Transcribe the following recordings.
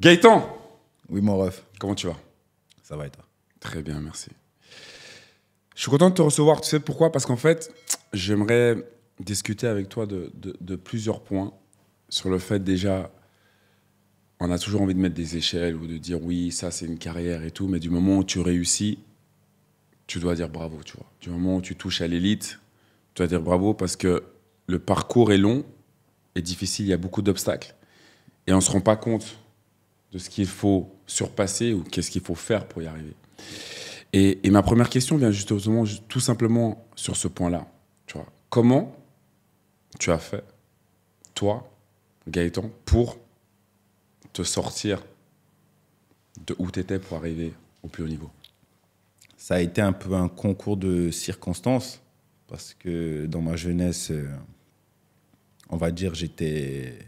Gaëtan Oui, mon ref. Comment tu vas Ça va et toi Très bien, merci. Je suis content de te recevoir. Tu sais pourquoi Parce qu'en fait, j'aimerais discuter avec toi de, plusieurs points sur le fait déjà, on a toujours envie de mettre des échelles ou de dire oui, ça c'est une carrière et tout, mais du moment où tu réussis, tu dois dire bravo, tu vois. Du moment où tu touches à l'élite, tu dois dire bravo parce que le parcours est long et difficile, il y a beaucoup d'obstacles. Et on ne se rend pas compte de ce qu'il faut surpasser ou qu'est-ce qu'il faut faire pour y arriver. Et, ma première question vient justement tout simplement sur ce point-là. Tu vois, comment tu as fait, toi, Gaëtan, pour te sortir de où tu étais pour arriver au plus haut niveau Ça a été un peu un concours de circonstances, parce que dans ma jeunesse, euh, on va dire, j'étais,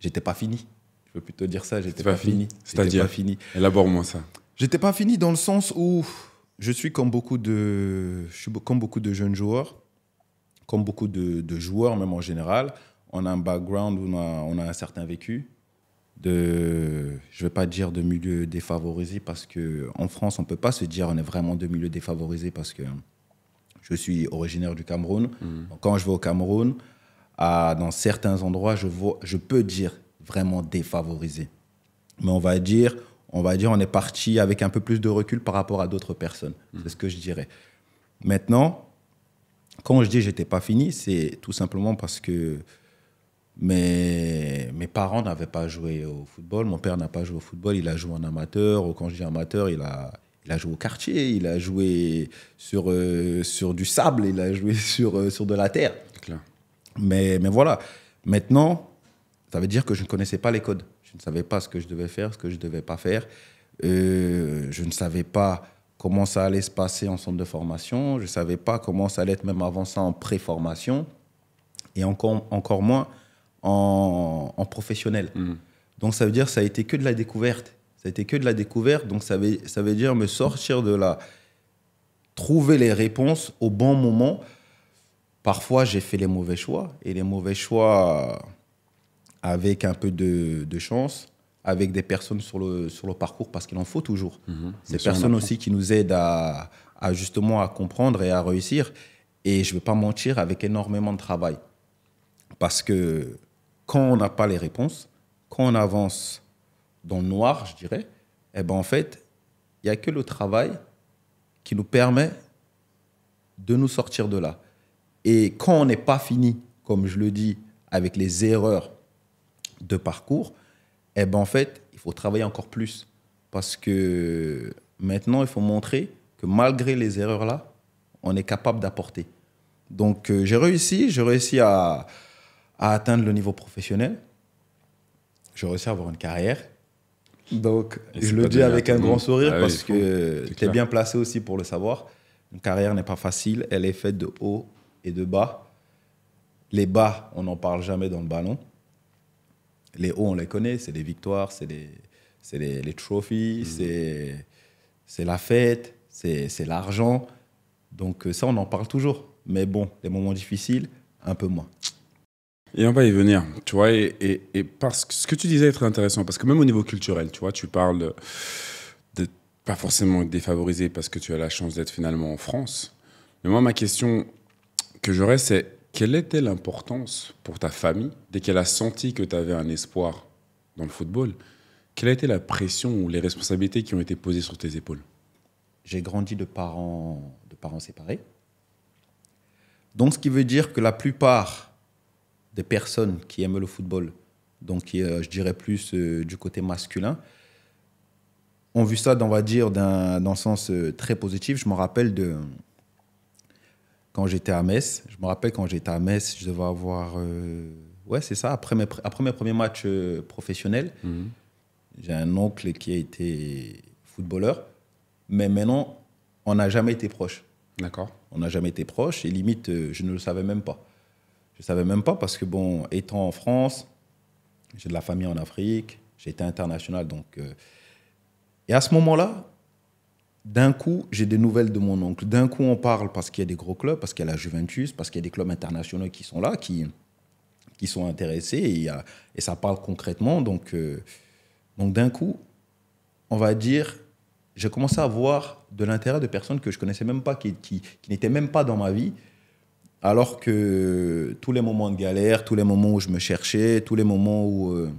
j'étais pas fini. Je veux plutôt dire ça, j'étais pas, fini. C'est-à-dire fini. Élabore-moi ça. J'étais pas fini dans le sens où je suis comme beaucoup de, je suis comme beaucoup de jeunes joueurs, comme beaucoup de, joueurs même en général. On a un background où on a, un certain vécu de, je ne vais pas dire de milieu défavorisé parce que en France, on ne peut pas se dire on est vraiment de milieu défavorisé parce que je suis originaire du Cameroun. Mm. quand je vais au Cameroun, à, dans certains endroits, je, vois, je peux dire vraiment défavorisé. Mais on va dire, on va dire, on est parti avec un peu plus de recul par rapport à d'autres personnes. Mm. C'est ce que je dirais. Maintenant, quand je dis j'étais pas fini, c'est tout simplement parce que mes, mes parents n'avaient pas joué au football. Mon père n'a pas joué au football. Il a joué en amateur. Ou quand je dis amateur, il a, il a joué au quartier. Il a joué sur, euh, sur du sable. Il a joué sur, euh, sur de la terre. Mais, mais voilà. Maintenant, ça veut dire que je ne connaissais pas les codes. Je ne savais pas ce que je devais faire, ce que je ne devais pas faire. Euh, je ne savais pas comment ça allait se passer en centre de formation. Je ne savais pas comment ça allait être même avant ça en pré-formation. Et encore, encore moins en, professionnel. Mm. Donc ça veut dire que ça a été que de la découverte. Ça a été que de la découverte. Donc ça veut, ça veut dire me sortir de là, trouver les réponses au bon moment. Parfois, j'ai fait les mauvais choix. Et les mauvais choix avec un peu de, chance, avec des personnes sur le, sur le parcours, parce qu'il en faut toujours. Ces mhm. personnes aussi qui nous aident à, justement à comprendre et à réussir. Et je ne vais pas mentir, avec énormément de travail. Parce que quand on n'a pas les réponses, quand on avance dans le noir, je dirais, eh ben en fait, il n'y a que le travail qui nous permet de nous sortir de là. Et quand on n'est pas fini, comme je le dis, avec les erreurs, de parcours, eh ben en fait, il faut travailler encore plus. Parce que maintenant, il faut montrer que malgré les erreurs-là, on est capable d'apporter. Donc euh, j'ai réussi, j'ai réussi à, à, atteindre le niveau professionnel. J'ai réussi à avoir une carrière. Donc je le dis avec un grand sourire ah parce que tu es bien placé aussi pour le savoir. Une carrière n'est pas facile, elle est faite de haut et de bas. Les bas, on n'en parle jamais dans le ballon les hauts, on les connaît, c'est les victoires, c'est des, c'est les, trophies, mhm. c'est, la fête, c'est, l'argent. Donc euh, ça, on en parle toujours. Mais bon, les moments difficiles, un peu moins. Et on va y venir, tu vois, et, parce que ce que tu disais est très intéressant, parce que même au niveau culturel, tu vois, tu parles de pas forcément défavorisé parce que tu as la chance d'être finalement en France. Mais moi, ma question que j'aurais, c'est quelle était l'importance pour ta famille dès qu'elle a senti que tu avais un espoir dans le football Quelle a été la pression ou les responsabilités qui ont été posées sur tes épaules J'ai grandi de parents, de parents séparés. Donc, ce qui veut dire que la plupart des personnes qui aiment le football, donc euh, je dirais plus euh, du côté masculin, ont vu ça, on va dire, dans un sens euh, très positif. Je me rappelle de, quand j'étais à Metz. Je me rappelle quand j'étais à Metz, je devais avoir. Euh, ouais, c'est ça. Après mes, premiers matchs euh, professionnels, mhm. j'ai un oncle qui a été footballeur. Mais maintenant, on n'a jamais été proche. D'accord. On n'a jamais été proche. Et limite, euh, je ne le savais même pas. Je ne savais même pas parce que, bon, étant en France, j'ai de la famille en Afrique, j'ai été international. Donc. et à ce moment-là, d'un coup, j'ai des nouvelles de mon oncle. D'un coup, on parle parce qu'il y a des gros clubs, parce qu'il y a la Juventus, parce qu'il y a des clubs internationaux qui sont là, qui, qui sont intéressés, et, ça parle concrètement. Donc, euh, donc d'un coup, on va dire, j'ai commencé à voir de l'intérêt de personnes que je connaissais même pas, qui, n'étaient même pas dans ma vie, alors que tous les moments de galère, tous les moments où je me cherchais, tous les moments où, euh,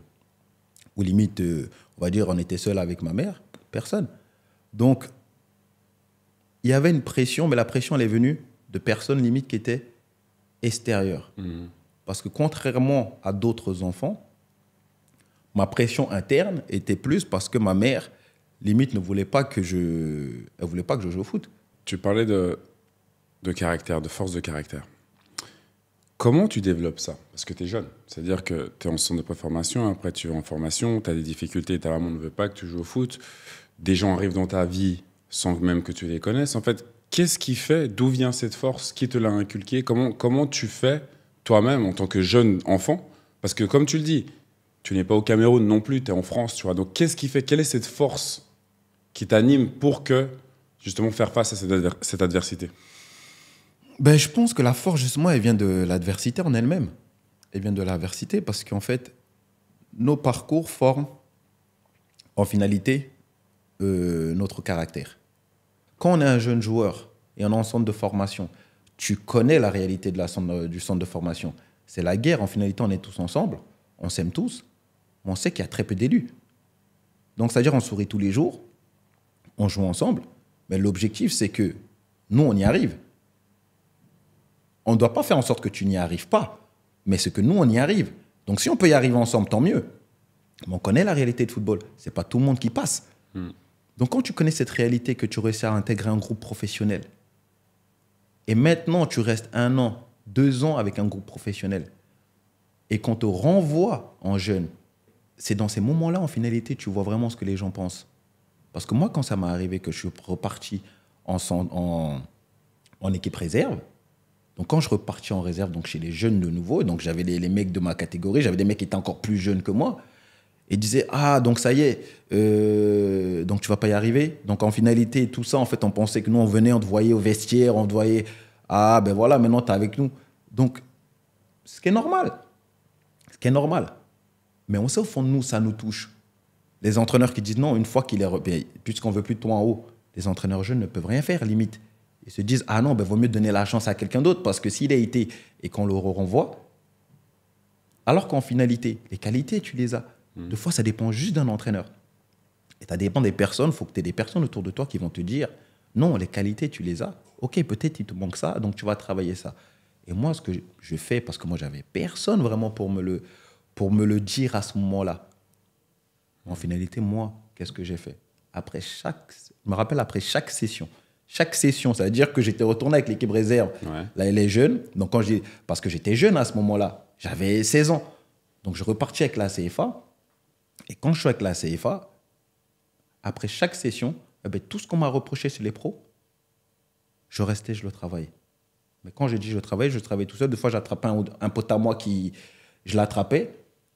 où limite, euh, on va dire, on était seul avec ma mère, personne. Donc, il y avait une pression, mais la pression, elle est venue de personnes limites qui étaient extérieures. Mm. Parce que contrairement à d'autres enfants, ma pression interne était plus parce que ma mère, limite, ne voulait pas que je, elle voulait pas que je joue au foot. Tu parlais de, de caractère, de force de caractère. Comment tu développes ça Parce que tu es jeune. C'est-à-dire que tu es en centre de préformation, après tu es en formation, tu as des difficultés, ta maman ne veut pas que tu joues au foot. Des gens arrivent dans ta vie sans même que tu les connaisses. En fait, qu'est-ce qui fait D'où vient cette force Qui te l'a inculquée comment, comment tu fais toi-même en tant que jeune enfant Parce que comme tu le dis, tu n'es pas au Cameroun non plus, tu es en France, tu vois. Donc qu'est-ce qui fait Quelle est cette force qui t'anime pour que justement faire face à cette, adversité ben, Je pense que la force, justement, elle vient de l'adversité en elle-même. Elle vient de l'adversité parce qu'en fait, nos parcours forment en finalité euh, notre caractère. Quand on est un jeune joueur et on est en centre de formation, tu connais la réalité de la euh, du centre de formation. C'est la guerre. En finalité, on est tous ensemble, on s'aime tous, mais on sait qu'il y a très peu d'élus. Donc, c'est-à-dire, on sourit tous les jours, on joue ensemble, mais l'objectif, c'est que nous, on y arrive. On ne doit pas faire en sorte que tu n'y arrives pas, mais c'est que nous, on y arrive. Donc, si on peut y arriver ensemble, tant mieux. on connaît la réalité de football. ce n'est pas tout le monde qui passe. Hmm. Donc quand tu connais cette réalité, que tu réussis à intégrer un groupe professionnel, et maintenant tu restes un an, deux ans avec un groupe professionnel, et qu'on te renvoie en jeune, c'est dans ces moments-là, en finalité, tu vois vraiment ce que les gens pensent. Parce que moi, quand ça m'est arrivé que je suis reparti en, équipe réserve, donc quand je repartis en réserve, donc chez les jeunes de nouveau, donc j'avais les, les mecs de ma catégorie, j'avais des mecs qui étaient encore plus jeunes que moi, et disait ah donc ça y est euh, donc tu vas pas y arriver donc en finalité tout ça en fait on pensait que nous on venait on te voyait au vestiaire on te voyait ah ben voilà maintenant tu es avec nous donc ce qui est normal ce qui est normal mais on sait au fond de nous ça nous touche les entraîneurs qui disent non une fois qu'il est ben, puisqu'on veut plus de toi en haut les entraîneurs jeunes ne peuvent rien faire limite ils se disent ah non ben vaut mieux donner la chance à quelqu'un d'autre parce que s'il a été et qu'on le renvoie alors qu'en finalité les qualités tu les as Hmm. De fois, ça dépend juste d'un entraîneur. Et ça dépend des personnes. Il faut que tu aies des personnes autour de toi qui vont te dire non, les qualités, tu les as. Ok, peut-être il te manque ça, donc tu vas travailler ça. Et moi, ce que je fais, parce que moi, j'avais personne vraiment pour me le, pour me le dire à ce moment-là. En finalité, moi, qu'est-ce que j'ai fait Après chaque, je me rappelle après chaque session. Chaque session, ça veut dire que j'étais retourné avec l'équipe réserve, là, les jeunes. Donc quand j'ai, parce que j'étais jeune à ce moment-là, j'avais 16 ans. Donc je repartis avec la CFA et quand je suis avec la CFA, après chaque session, eh ben, tout ce qu'on m'a reproché sur les pros, je restais, je le travaillais. Mais quand j'ai dit je travaillais, je travaillais tout seul. Des fois, j'attrapais un, un, pote à moi qui. Je l'attrapais.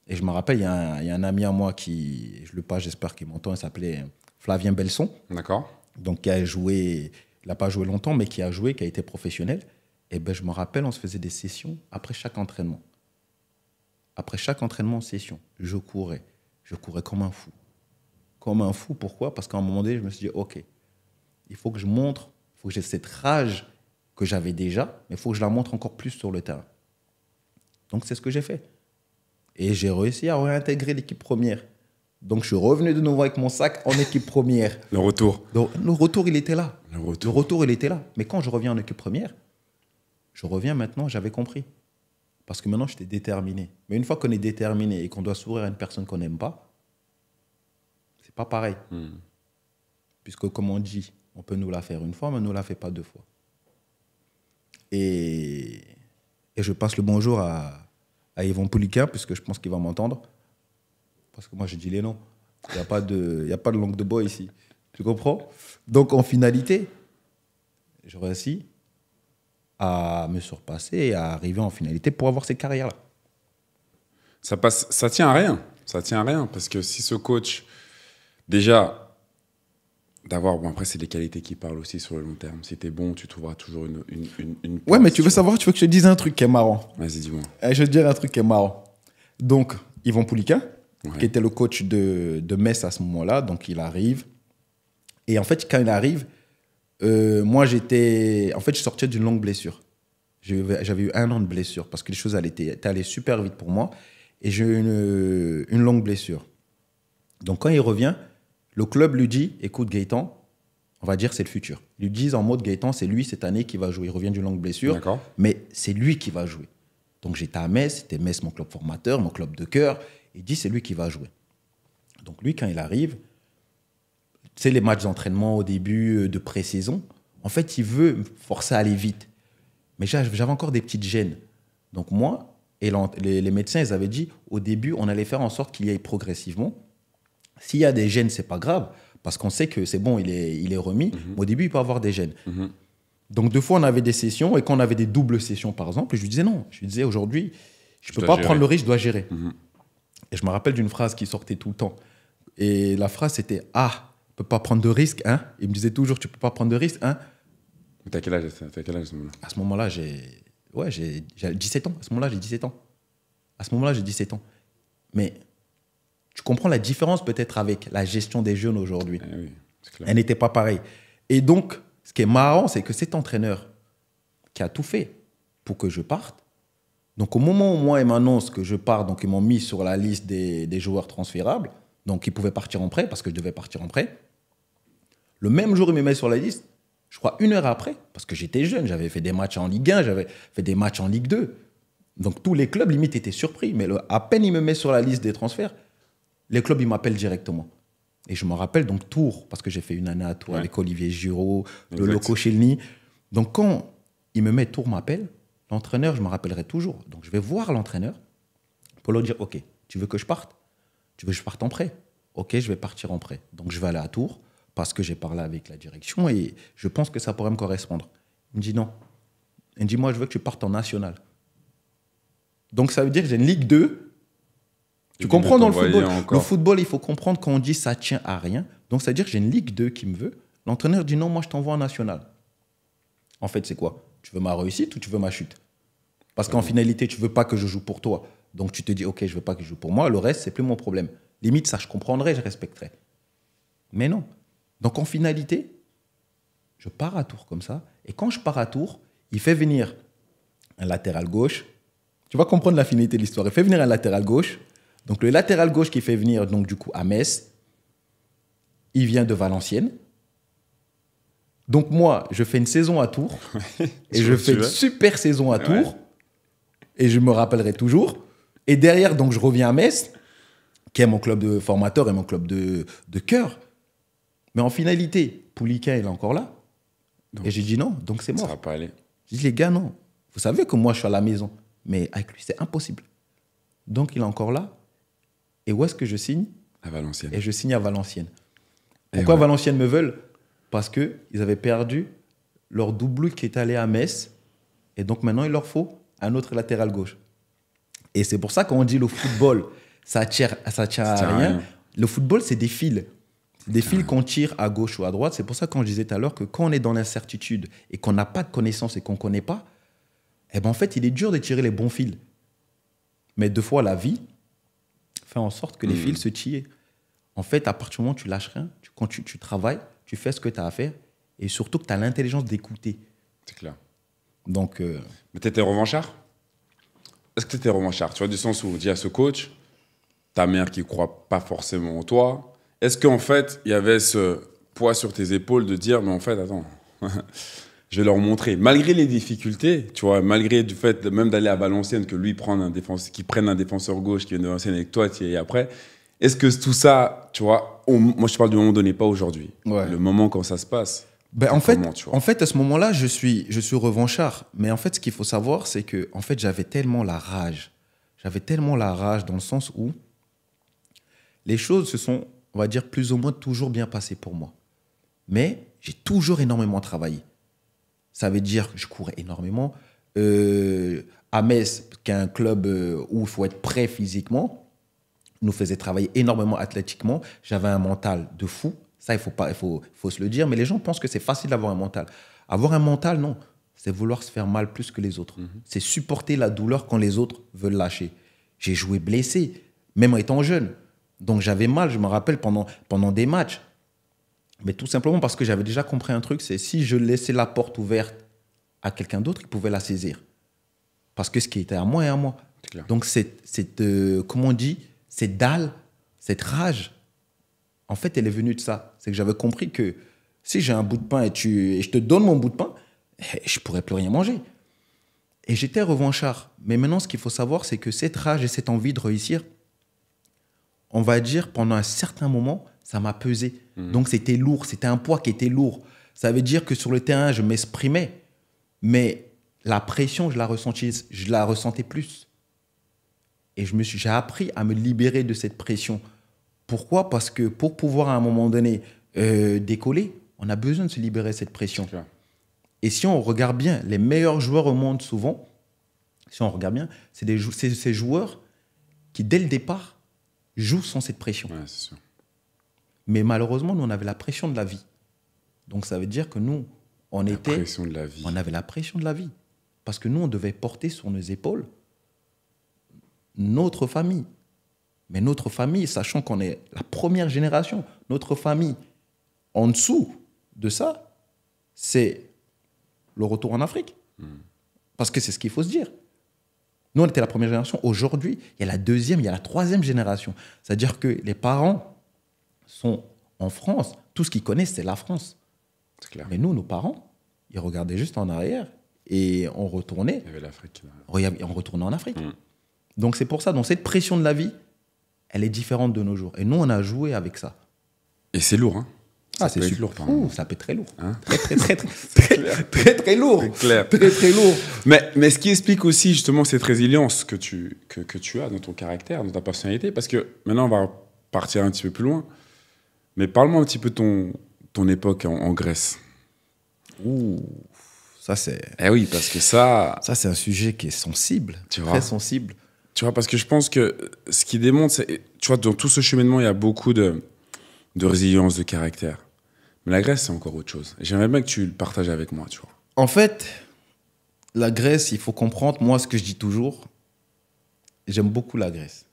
Et je me rappelle, il y, a un ami à moi qui. Je le pas, j'espère qu'il m'entend. Il s'appelait Flavien Belson. D'accord. Donc, qui a joué. Il n'a pas joué longtemps, mais qui a joué, qui a été professionnel. Et ben, je me rappelle, on se faisait des sessions après chaque entraînement. Après chaque entraînement, session, je courais je courais comme un fou. Comme un fou, pourquoi Parce qu'à un moment donné, je me suis dit, OK, il faut que je montre, il faut que j'ai cette rage que j'avais déjà, mais il faut que je la montre encore plus sur le terrain. Donc c'est ce que j'ai fait. Et j'ai réussi à réintégrer l'équipe première. Donc je suis revenu de nouveau avec mon sac en équipe première. Le retour. le retour, il était là. Le retour. le retour, il était là. Mais quand je reviens en équipe première, je reviens maintenant, j'avais compris. Parce que maintenant, j'étais déterminé. Mais une fois qu'on est déterminé et qu'on doit sourire à une personne qu'on n'aime pas, c'est pas pareil. Hmm. Puisque, comme on dit, on peut nous la faire une fois, mais on ne nous la fait pas deux fois. Et, je passe le bonjour à, à Yvon Pouliquin, puisque je pense qu'il va m'entendre. Parce que moi, je dis les noms. Il n'y a, pas de, a pas de langue de bois ici. Tu comprends Donc, en finalité, je réussis à me surpasser et à arriver en finalité pour avoir cette carrière-là. Ça, passe, ça tient à rien. Ça tient à rien. Parce que si ce coach, déjà, d'avoir. Bon, après, c'est les qualités qui parlent aussi sur le long terme. Si t'es bon, tu trouveras toujours une. une, ouais, mais tu, veux savoir, tu veux que je te dise un truc qui est marrant. Vas-y, dis-moi. Eh, je vais te dire un truc qui est marrant. Donc, Yvon Poulika, qui était le coach de, de Metz à ce moment-là, donc il arrive. Et en fait, quand il arrive, euh, moi, j'étais. En fait, je sortais d'une longue blessure. J'avais eu un an de blessure parce que les choses allaient, étaient allées super vite pour moi. Et j'ai eu une, longue blessure. Donc, quand il revient, le club lui dit Écoute, Gaëtan, on va dire c'est le futur. Ils lui disent en mode Gaëtan, c'est lui cette année qui va jouer. Il revient d'une longue blessure, mais c'est lui qui va jouer. Donc, j'étais à Metz, c'était Metz mon club formateur, mon club de cœur. Il dit C'est lui qui va jouer. Donc, lui, quand il arrive, c'est les matchs d'entraînement au début euh, de pré-saison, en fait, il veut forcer à aller vite. Mais j'avais encore des petites gênes. Donc moi, et les, médecins, ils avaient dit, au début, on allait faire en sorte qu'il y aille progressivement. S'il y a des gènes, c'est pas grave, parce qu'on sait que c'est bon, il est, il est remis. Mhm. au début, il peut avoir des gènes. Mhm. Donc deux fois, on avait des sessions, et quand on avait des doubles sessions, par exemple, je lui disais non. Je lui disais, aujourd'hui, je ne peux pas prendre le risque, je dois gérer. Mhm. Et je me rappelle d'une phrase qui sortait tout le temps. Et la phrase, c'était, ah, peux pas prendre de risques, hein Il me disait toujours, tu peux pas prendre de risques, hein T'as quel âge, quel âge à ce moment-là À ce moment-là, j'ai ouais, 17 ans. À ce moment-là, j'ai 17 ans. À ce moment-là, j'ai 17 ans. Mais tu comprends la différence peut-être avec la gestion des jeunes aujourd'hui. Eh Elle n'était pas pareille. Et donc, ce qui est marrant, c'est que cet entraîneur qui a tout fait pour que je parte, donc au moment où moi, il m'annonce que je pars, donc ils m'ont mis sur la liste des, des joueurs transférables, donc ils pouvaient partir en prêt parce que je devais partir en prêt. Le même jour, il me met sur la liste. Je crois une heure après, parce que j'étais jeune, j'avais fait des matchs en Ligue 1, j'avais fait des matchs en Ligue 2. Donc tous les clubs, limite, étaient surpris. Mais à peine il me met sur la liste des transferts, les clubs, ils m'appellent directement. Et je me rappelle donc Tours, parce que j'ai fait une année à Tours avec Olivier Giraud, le Loco Donc quand il me met Tours m'appelle, l'entraîneur, je me rappellerai toujours. Donc je vais voir l'entraîneur pour lui dire, OK, tu veux que je parte Tu veux que je parte en prêt Ok, je vais partir en prêt. Donc je vais aller à Tours parce que j'ai parlé avec la direction et je pense que ça pourrait me correspondre. Il me dit non. Il me dit, moi, je veux que tu partes en national. Donc ça veut dire que j'ai une Ligue 2. Tu comprends dans le football Le football, il faut comprendre quand on dit ça tient à rien. Donc ça veut dire j'ai une Ligue 2 qui me veut. L'entraîneur dit non, moi, je t'envoie en national. En fait, c'est quoi Tu veux ma réussite ou tu veux ma chute Parce qu'en finalité, tu veux pas que je joue pour toi. Donc tu te dis, ok, je veux pas que je joue pour moi. Le reste, c'est plus mon problème. Limite, ça, je comprendrais, je respecterais. Mais non. Donc en finalité, je pars à Tours comme ça. Et quand je pars à Tours, il fait venir un latéral gauche. Tu vas comprendre la finalité de l'histoire. Il fait venir un latéral gauche. Donc le latéral gauche qui fait venir donc du coup à Metz, il vient de Valenciennes. Donc moi, je fais une saison à Tours et je fais une super saison à Tours et je me rappellerai toujours. Et derrière, donc je reviens à Metz, qui est mon club de formateur et mon club de, de cœur. Mais en finalité, Pouliquin, il est encore là. et j'ai dit non, donc c'est mort. Ça va pas aller. J'ai dit, les gars, non. Vous savez que moi, je suis à la maison. Mais avec lui, c'est impossible. Donc, il est encore là. Et où est-ce que je signe À Valenciennes. Et je signe à Valenciennes. Pourquoi Valenciennes me veulent Parce qu'ils avaient perdu leur double qui est allé à Metz. Et donc, maintenant, il leur faut un autre latéral gauche. Et c'est pour ça qu'on dit le football, ça ne ça à rien. Le football, c'est des fils des fils qu'on tire à gauche ou à droite. C'est pour ça que quand je disais tout à l'heure que quand on est dans l'incertitude et qu'on n'a pas de connaissances et qu'on ne connaît pas, eh ben en fait, il est dur de tirer les bons fils. Mais deux fois, la vie fait en sorte que les hmm. fils se tirent. En fait, à partir du moment où tu lâches rien, tu, quand tu, travailles, tu fais ce que tu as à faire et surtout que tu as l'intelligence d'écouter. C'est clair. Donc. Euh, Mais tu étais revanchard Est-ce que tu étais revanchard Tu vois, du sens où on dit à ce coach, ta mère qui croit pas forcément en toi, est-ce qu'en fait, il y avait ce poids sur tes épaules de dire, mais en fait, attends, je vais leur montrer. Malgré les difficultés, tu vois, malgré du fait même d'aller à Valenciennes, que lui prenne un défenseur, qui prenne un défenseur gauche qui vient de Valenciennes avec toi, tu es après. Est-ce que tout ça, tu vois, moi je parle du moment donné, pas aujourd'hui. Le moment quand ça se passe. Ben, en, fait, en fait, à ce moment-là, je suis, je suis revanchard. Mais en fait, ce qu'il faut savoir, c'est que en fait, j'avais tellement la rage. J'avais tellement la rage dans le sens où les choses se sont on va dire, plus ou moins toujours bien passé pour moi. Mais j'ai toujours énormément travaillé. Ça veut dire que je courais énormément. Euh, à Metz, qui est un club euh, où il faut être prêt physiquement, nous faisait travailler énormément athlétiquement. J'avais un mental de fou. Ça, il faut, pas, il faut, se le dire. Mais les gens pensent que c'est facile d'avoir un mental. Avoir un mental, non. C'est vouloir se faire mal plus que les autres. Mhm. C'est supporter la douleur quand les autres veulent lâcher. J'ai joué blessé, même en étant jeune. Donc j'avais mal, je me rappelle, pendant, pendant des matchs. Mais tout simplement parce que j'avais déjà compris un truc, c'est si je laissais la porte ouverte à quelqu'un d'autre, il pouvait la saisir. Parce que ce qui était à moi est à moi. Donc cette, cette euh, comment on dit, cette dalle, cette rage, en fait, elle est venue de ça. C'est que j'avais compris que si j'ai un bout de pain et, tu, et je te donne mon bout de pain, eh, je pourrais plus rien manger. Et j'étais revanchard. Mais maintenant, ce qu'il faut savoir, c'est que cette rage et cette envie de réussir, on va dire, pendant un certain moment, ça m'a pesé. Hmm. Donc c'était lourd, c'était un poids qui était lourd. Ça veut dire que sur le terrain, je m'exprimais, mais la pression, je la ressentais, je la ressentais plus. Et je me suis, j'ai appris à me libérer de cette pression. Pourquoi Parce que pour pouvoir à un moment donné euh, décoller, on a besoin de se libérer de cette pression. Et si on regarde bien, les meilleurs joueurs au monde souvent, si on regarde bien, c'est ces joueurs qui dès le départ joue sans cette pression. Mais malheureusement, nous, on avait la pression de la vie. Donc ça veut dire que nous, on la était... Pression de la vie. On avait la pression de la vie. Parce que nous, on devait porter sur nos épaules notre famille. Mais notre famille, sachant qu'on est la première génération, notre famille, en dessous de ça, c'est le retour en Afrique. Hmm. Parce que c'est ce qu'il faut se dire. Nous, on était la première génération. Aujourd'hui, il y a la deuxième, il y a la troisième génération. C'est-à-dire que les parents sont en France. Tout ce qu'ils connaissent, c'est la France. Clair. Mais nous, nos parents, ils regardaient juste en arrière et on retournait. Il y avait l'Afrique. On retournait en Afrique. Mm. Donc c'est pour ça, donc cette pression de la vie, elle est différente de nos jours. Et nous, on a joué avec ça. Et c'est lourd, hein ah, c'est super. lourd, Ça peut être très lourd. Hein très, très, très, très, très, lourd. Clair. Très, très lourd. Mais, mais ce qui explique aussi justement cette résilience que tu, que, que tu as dans ton caractère, dans ta personnalité, parce que maintenant, on va partir un petit peu plus loin. Mais parle-moi un petit peu de ton, ton époque en, Grèce. Ouh. Ça, c'est. Eh oui, parce que ça. Ça, c'est un sujet qui est sensible. Tu vois. Très sensible. Tu vois, parce que je pense que ce qui démontre, c'est. Tu vois, dans tout ce cheminement, il y a beaucoup de, de résilience de caractère la Grèce, c'est encore autre chose. J'aimerais bien que tu le partages avec moi, tu vois. En fait, la Grèce, il faut comprendre, moi, ce que je dis toujours, j'aime beaucoup la Grèce.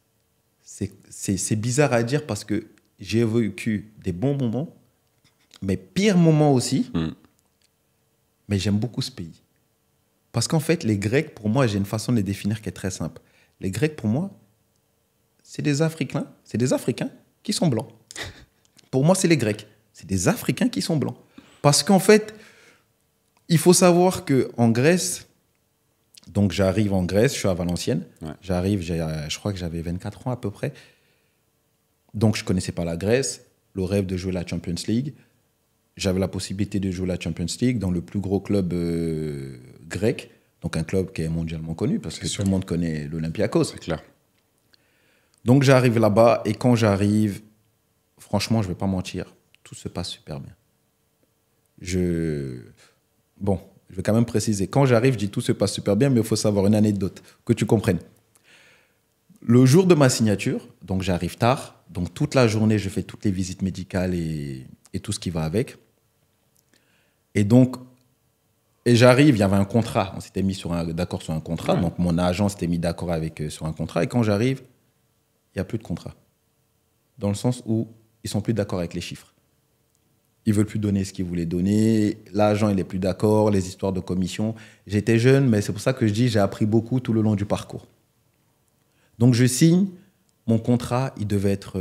C'est bizarre à dire parce que j'ai vécu des bons moments, mais pires moments aussi. Hmm. Mais j'aime beaucoup ce pays. Parce qu'en fait, les Grecs, pour moi, j'ai une façon de les définir qui est très simple. Les Grecs, pour moi, c'est des Africains, c'est des Africains qui sont blancs. pour moi, c'est les Grecs c'est des Africains qui sont blancs. Parce qu'en fait, il faut savoir que en Grèce, donc j'arrive en Grèce, je suis à Valenciennes, j'arrive, euh, je crois que j'avais 24 ans à peu près, donc je connaissais pas la Grèce, le rêve de jouer la Champions League, j'avais la possibilité de jouer la Champions League dans le plus gros club euh, grec, donc un club qui est mondialement connu parce que tout le monde connaît l'Olympiakos. C'est clair. Donc j'arrive là-bas et quand j'arrive, franchement, je vais pas mentir, tout se passe super bien. Je. Bon, je vais quand même préciser. Quand j'arrive, je dis tout se passe super bien, mais il faut savoir une anecdote, que tu comprennes. Le jour de ma signature, donc j'arrive tard, donc toute la journée, je fais toutes les visites médicales et, tout ce qui va avec. Et donc, et j'arrive, il y avait un contrat, on s'était mis sur un, d'accord sur un contrat, donc mon agent s'était mis d'accord avec euh, sur un contrat, et quand j'arrive, il n'y a plus de contrat. Dans le sens où ils sont plus d'accord avec les chiffres ils veulent plus donner ce qu'ils voulaient donner, l'agent il est plus d'accord, les histoires de commission. J'étais jeune, mais c'est pour ça que je dis j'ai appris beaucoup tout le long du parcours. Donc je signe mon contrat, il devait être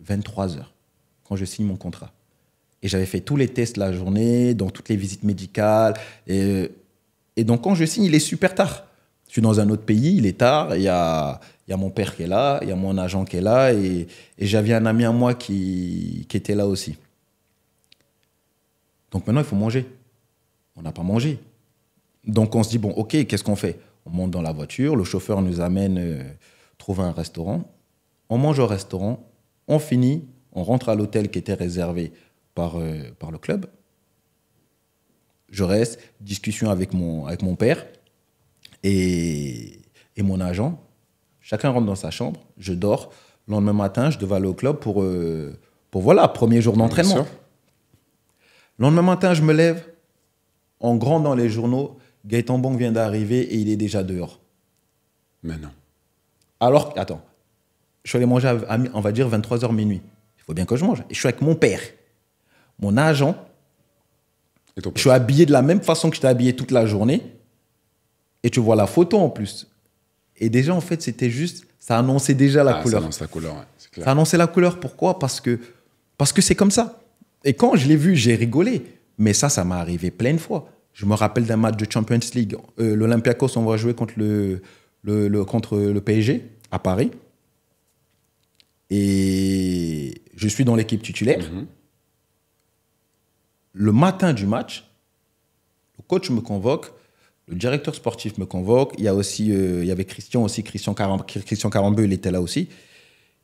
23 euh, heures quand je signe mon contrat. Et j'avais fait tous les tests la journée, dans toutes les visites médicales. Et, euh, et, donc quand je signe, il est super tard. Je suis dans un autre pays, il est tard, il y a, y a mon père qui est là, il y a mon agent qui est là, et, j'avais un ami à moi qui était là aussi. Donc maintenant, il faut manger. On n'a pas mangé. Donc on se dit, bon, ok, qu'est-ce qu'on fait On monte dans la voiture, le chauffeur nous amène euh, trouver un restaurant, on mange au restaurant, on finit, on rentre à l'hôtel qui était réservé par, euh, par le club. Je reste, discussion avec mon, avec mon père et, mon agent. Chacun rentre dans sa chambre, je dors. Le lendemain matin, je devais aller au club pour, euh, pour voilà, premier jour d'entraînement. Le lendemain matin, je me lève, en grand dans les journaux, Gaëtan Bon vient d'arriver et il est déjà dehors. Mais non. Alors, attends, je suis allé manger à, on va dire, 23h minuit. Il faut bien que je mange. Et je suis avec mon père, mon agent. Et je suis habillé de la même façon que t'ai habillé toute la journée. Et tu vois la photo en plus. Et déjà, en fait, c'était juste, ça annonçait déjà la ah, couleur. Ça annonce la couleur, ouais, clair. Ça annonçait la couleur. Pourquoi Parce que parce que c'est comme ça. Et quand je l'ai vu, j'ai rigolé. Mais ça, ça m'est arrivé plein de fois. Je me rappelle d'un match de Champions League. Euh, L'Olympiakos, on va jouer contre le, contre le PSG à Paris. Et je suis dans l'équipe titulaire. Mhm. Le matin du match, le coach me convoque, le directeur sportif me convoque. Il y a aussi, euh, il y avait Christian aussi, Christian, Christian Carambeu, il était là aussi.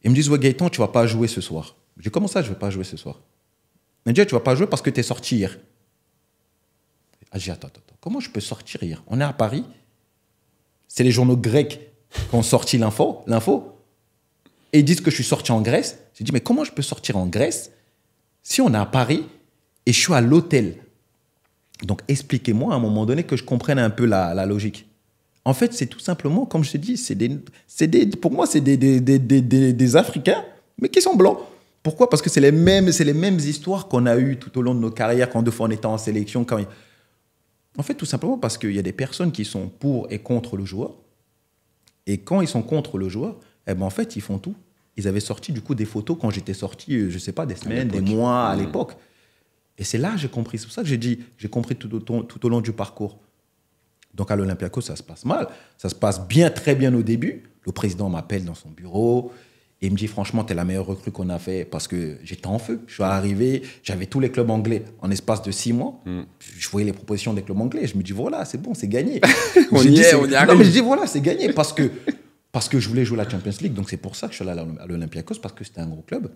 Ils me disent, ouais, Gaëtan, tu ne vas pas jouer ce soir. J'ai comment ça, je vais pas jouer ce soir mais tu ne vas pas jouer parce que tu es sorti hier. Ah, j'ai attends, attends, comment je peux sortir hier On est à Paris. C'est les journaux grecs qui ont sorti l'info. l'info et ils disent que je suis sorti en Grèce. J'ai dit, mais comment je peux sortir en Grèce si on est à Paris et je suis à l'hôtel Donc expliquez-moi à un moment donné que je comprenne un peu la, logique. En fait, c'est tout simplement, comme je te dis, c'est des, des, pour moi, c'est des, des Africains, mais qui sont blancs. Pourquoi Parce que c'est les mêmes, c'est les mêmes histoires qu'on a eues tout au long de nos carrières, quand deux fois on était en sélection. Quand... En fait, tout simplement parce qu'il y a des personnes qui sont pour et contre le joueur. Et quand ils sont contre le joueur, eh ben en fait, ils font tout. Ils avaient sorti du coup des photos quand j'étais sorti, euh, je ne sais pas, des semaines, des mois à l'époque. Et c'est là que j'ai compris. C'est pour ça que j'ai dit, j'ai compris tout au, tout au long du parcours. Donc à l'Olympiaco, ça se passe mal. Ça se passe bien, très bien au début. Le président m'appelle dans son bureau. Et il me dit, franchement, tu es la meilleure recrue qu'on a fait parce que j'étais en feu. Je suis arrivé, j'avais tous les clubs anglais en espace de six mois. Hmm. Je voyais les propositions des clubs anglais. Je me dis, voilà, c'est bon, c'est gagné. on y est, on y arrive. Non, mais je dis, voilà, c'est gagné parce que, parce que je voulais jouer la Champions League. Donc c'est pour ça que je suis allé à l'Olympiakos parce que c'était un gros club.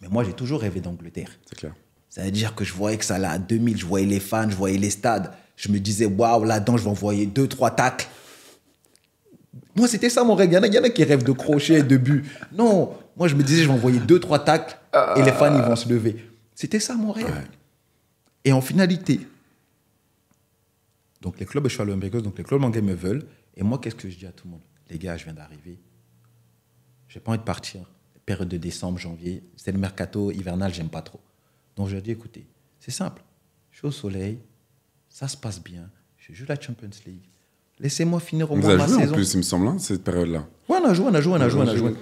Mais moi, j'ai toujours rêvé d'Angleterre. C'est clair. Ça veut dire que je voyais que ça allait à 2000, je voyais les fans, je voyais les stades. Je me disais, waouh, là-dedans, je vais envoyer deux, trois tacles. Moi, c'était ça mon rêve. Il y, en a, qui rêvent de crochet, de but. Non, moi, je me disais, je vais envoyer deux, trois tacles et les fans, ils vont se lever. C'était ça mon rêve. Et en finalité, donc les clubs, je suis à donc les clubs anglais me veulent. Et moi, qu'est-ce que je dis à tout le monde Les gars, je viens d'arriver. J'ai pas envie de partir. Période de décembre, janvier, c'est le mercato hivernal, j'aime pas trop. Donc je leur dis, écoutez, c'est simple. Je suis au soleil, ça se passe bien, je joue la Champions League, Laissez-moi finir au moins ma joué En plus, il me semble, hein, cette période-là. Ouais, on a joué, on a joué, on a joué,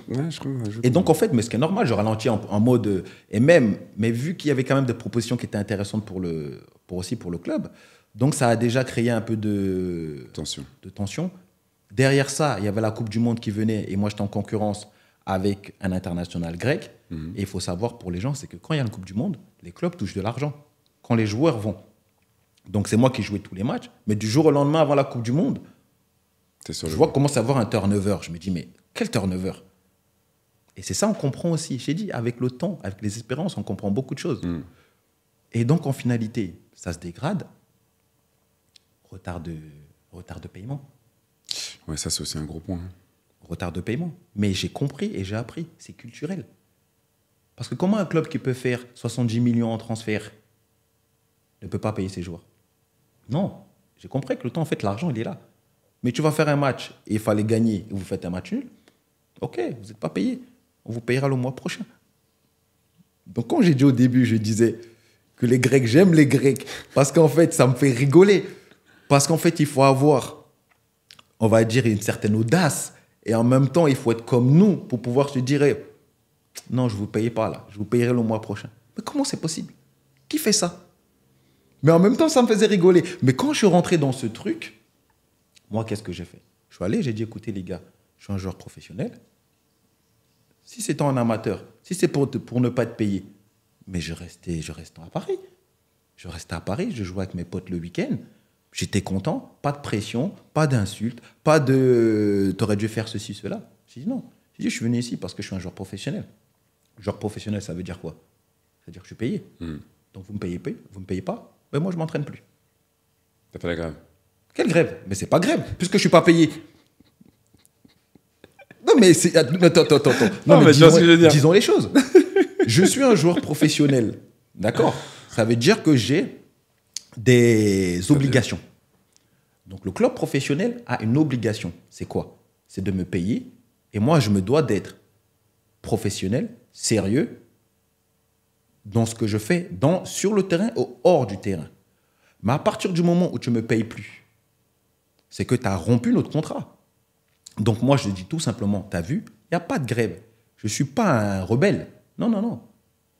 et donc, en fait, mais ce qui est normal, je ralentis en, mode. Euh, et même, mais vu qu'il y avait quand même des propositions qui étaient intéressantes pour, le, pour aussi pour le club, donc ça a déjà créé un peu de. Tension. De tension. Derrière ça, il y avait la Coupe du Monde qui venait, et moi, j'étais en concurrence avec un international grec. Mhm. Et il faut savoir pour les gens, c'est que quand il y a une Coupe du Monde, les clubs touchent de l'argent. Quand les joueurs vont. Donc c'est moi qui jouais tous les matchs. Mais du jour au lendemain, avant la Coupe du Monde, je vois commence à avoir un turnover. Je me dis, mais quel turnover Et c'est ça, on comprend aussi. J'ai dit, avec le temps, avec les espérances, on comprend beaucoup de choses. Hmm. Et donc, en finalité, ça se dégrade. Retard de, retard de paiement. Ouais, ça, c'est aussi un gros point. Hein. Retard de paiement. Mais j'ai compris et j'ai appris. C'est culturel. Parce que comment un club qui peut faire 70 millions en transfert ne peut pas payer ses joueurs non, j'ai compris que le temps, en fait, l'argent, il est là. Mais tu vas faire un match et il fallait gagner et vous faites un match nul. Ok, vous n'êtes pas payé. On vous payera le mois prochain. Donc quand j'ai dit au début, je disais que les Grecs, j'aime les Grecs, parce qu'en fait, ça me fait rigoler. Parce qu'en fait, il faut avoir, on va dire, une certaine audace. Et en même temps, il faut être comme nous pour pouvoir se dire, eh, non, je ne vous paye pas là, je vous payerai le mois prochain. Mais comment c'est possible Qui fait ça mais en même temps, ça me faisait rigoler. Mais quand je suis rentré dans ce truc, moi, qu'est-ce que j'ai fait Je suis allé, j'ai dit, écoutez les gars, je suis un joueur professionnel. Si c'est en amateur, si c'est pour, pour ne pas être payé, mais je restais, je restais à Paris. Je restais à Paris, je jouais avec mes potes le week-end. J'étais content, pas de pression, pas d'insultes, pas de t'aurais dû faire ceci, cela. J'ai dit non. J'ai dit je suis venu ici parce que je suis un joueur professionnel. Joueur professionnel, ça veut dire quoi Ça veut dire que je suis payé. Hmm. Donc vous me payez, vous me payez pas, mais moi je m'entraîne plus. T'as fait la grève Quelle grève Mais c'est pas grève, puisque je suis pas payé. Non mais c'est... Attends, attends, attends. Non, mais, disons, disons les choses. je suis un joueur professionnel, d'accord Ça veut dire que j'ai des obligations. Donc le club professionnel a une obligation. C'est quoi C'est de me payer. Et moi, je me dois d'être professionnel, sérieux dans ce que je fais, dans, sur le terrain ou hors du terrain. Mais à partir du moment où tu ne me payes plus, c'est que tu as rompu notre contrat. Donc moi, je dis tout simplement, tu as vu, il n'y a pas de grève. Je ne suis pas un rebelle. Non, non, non.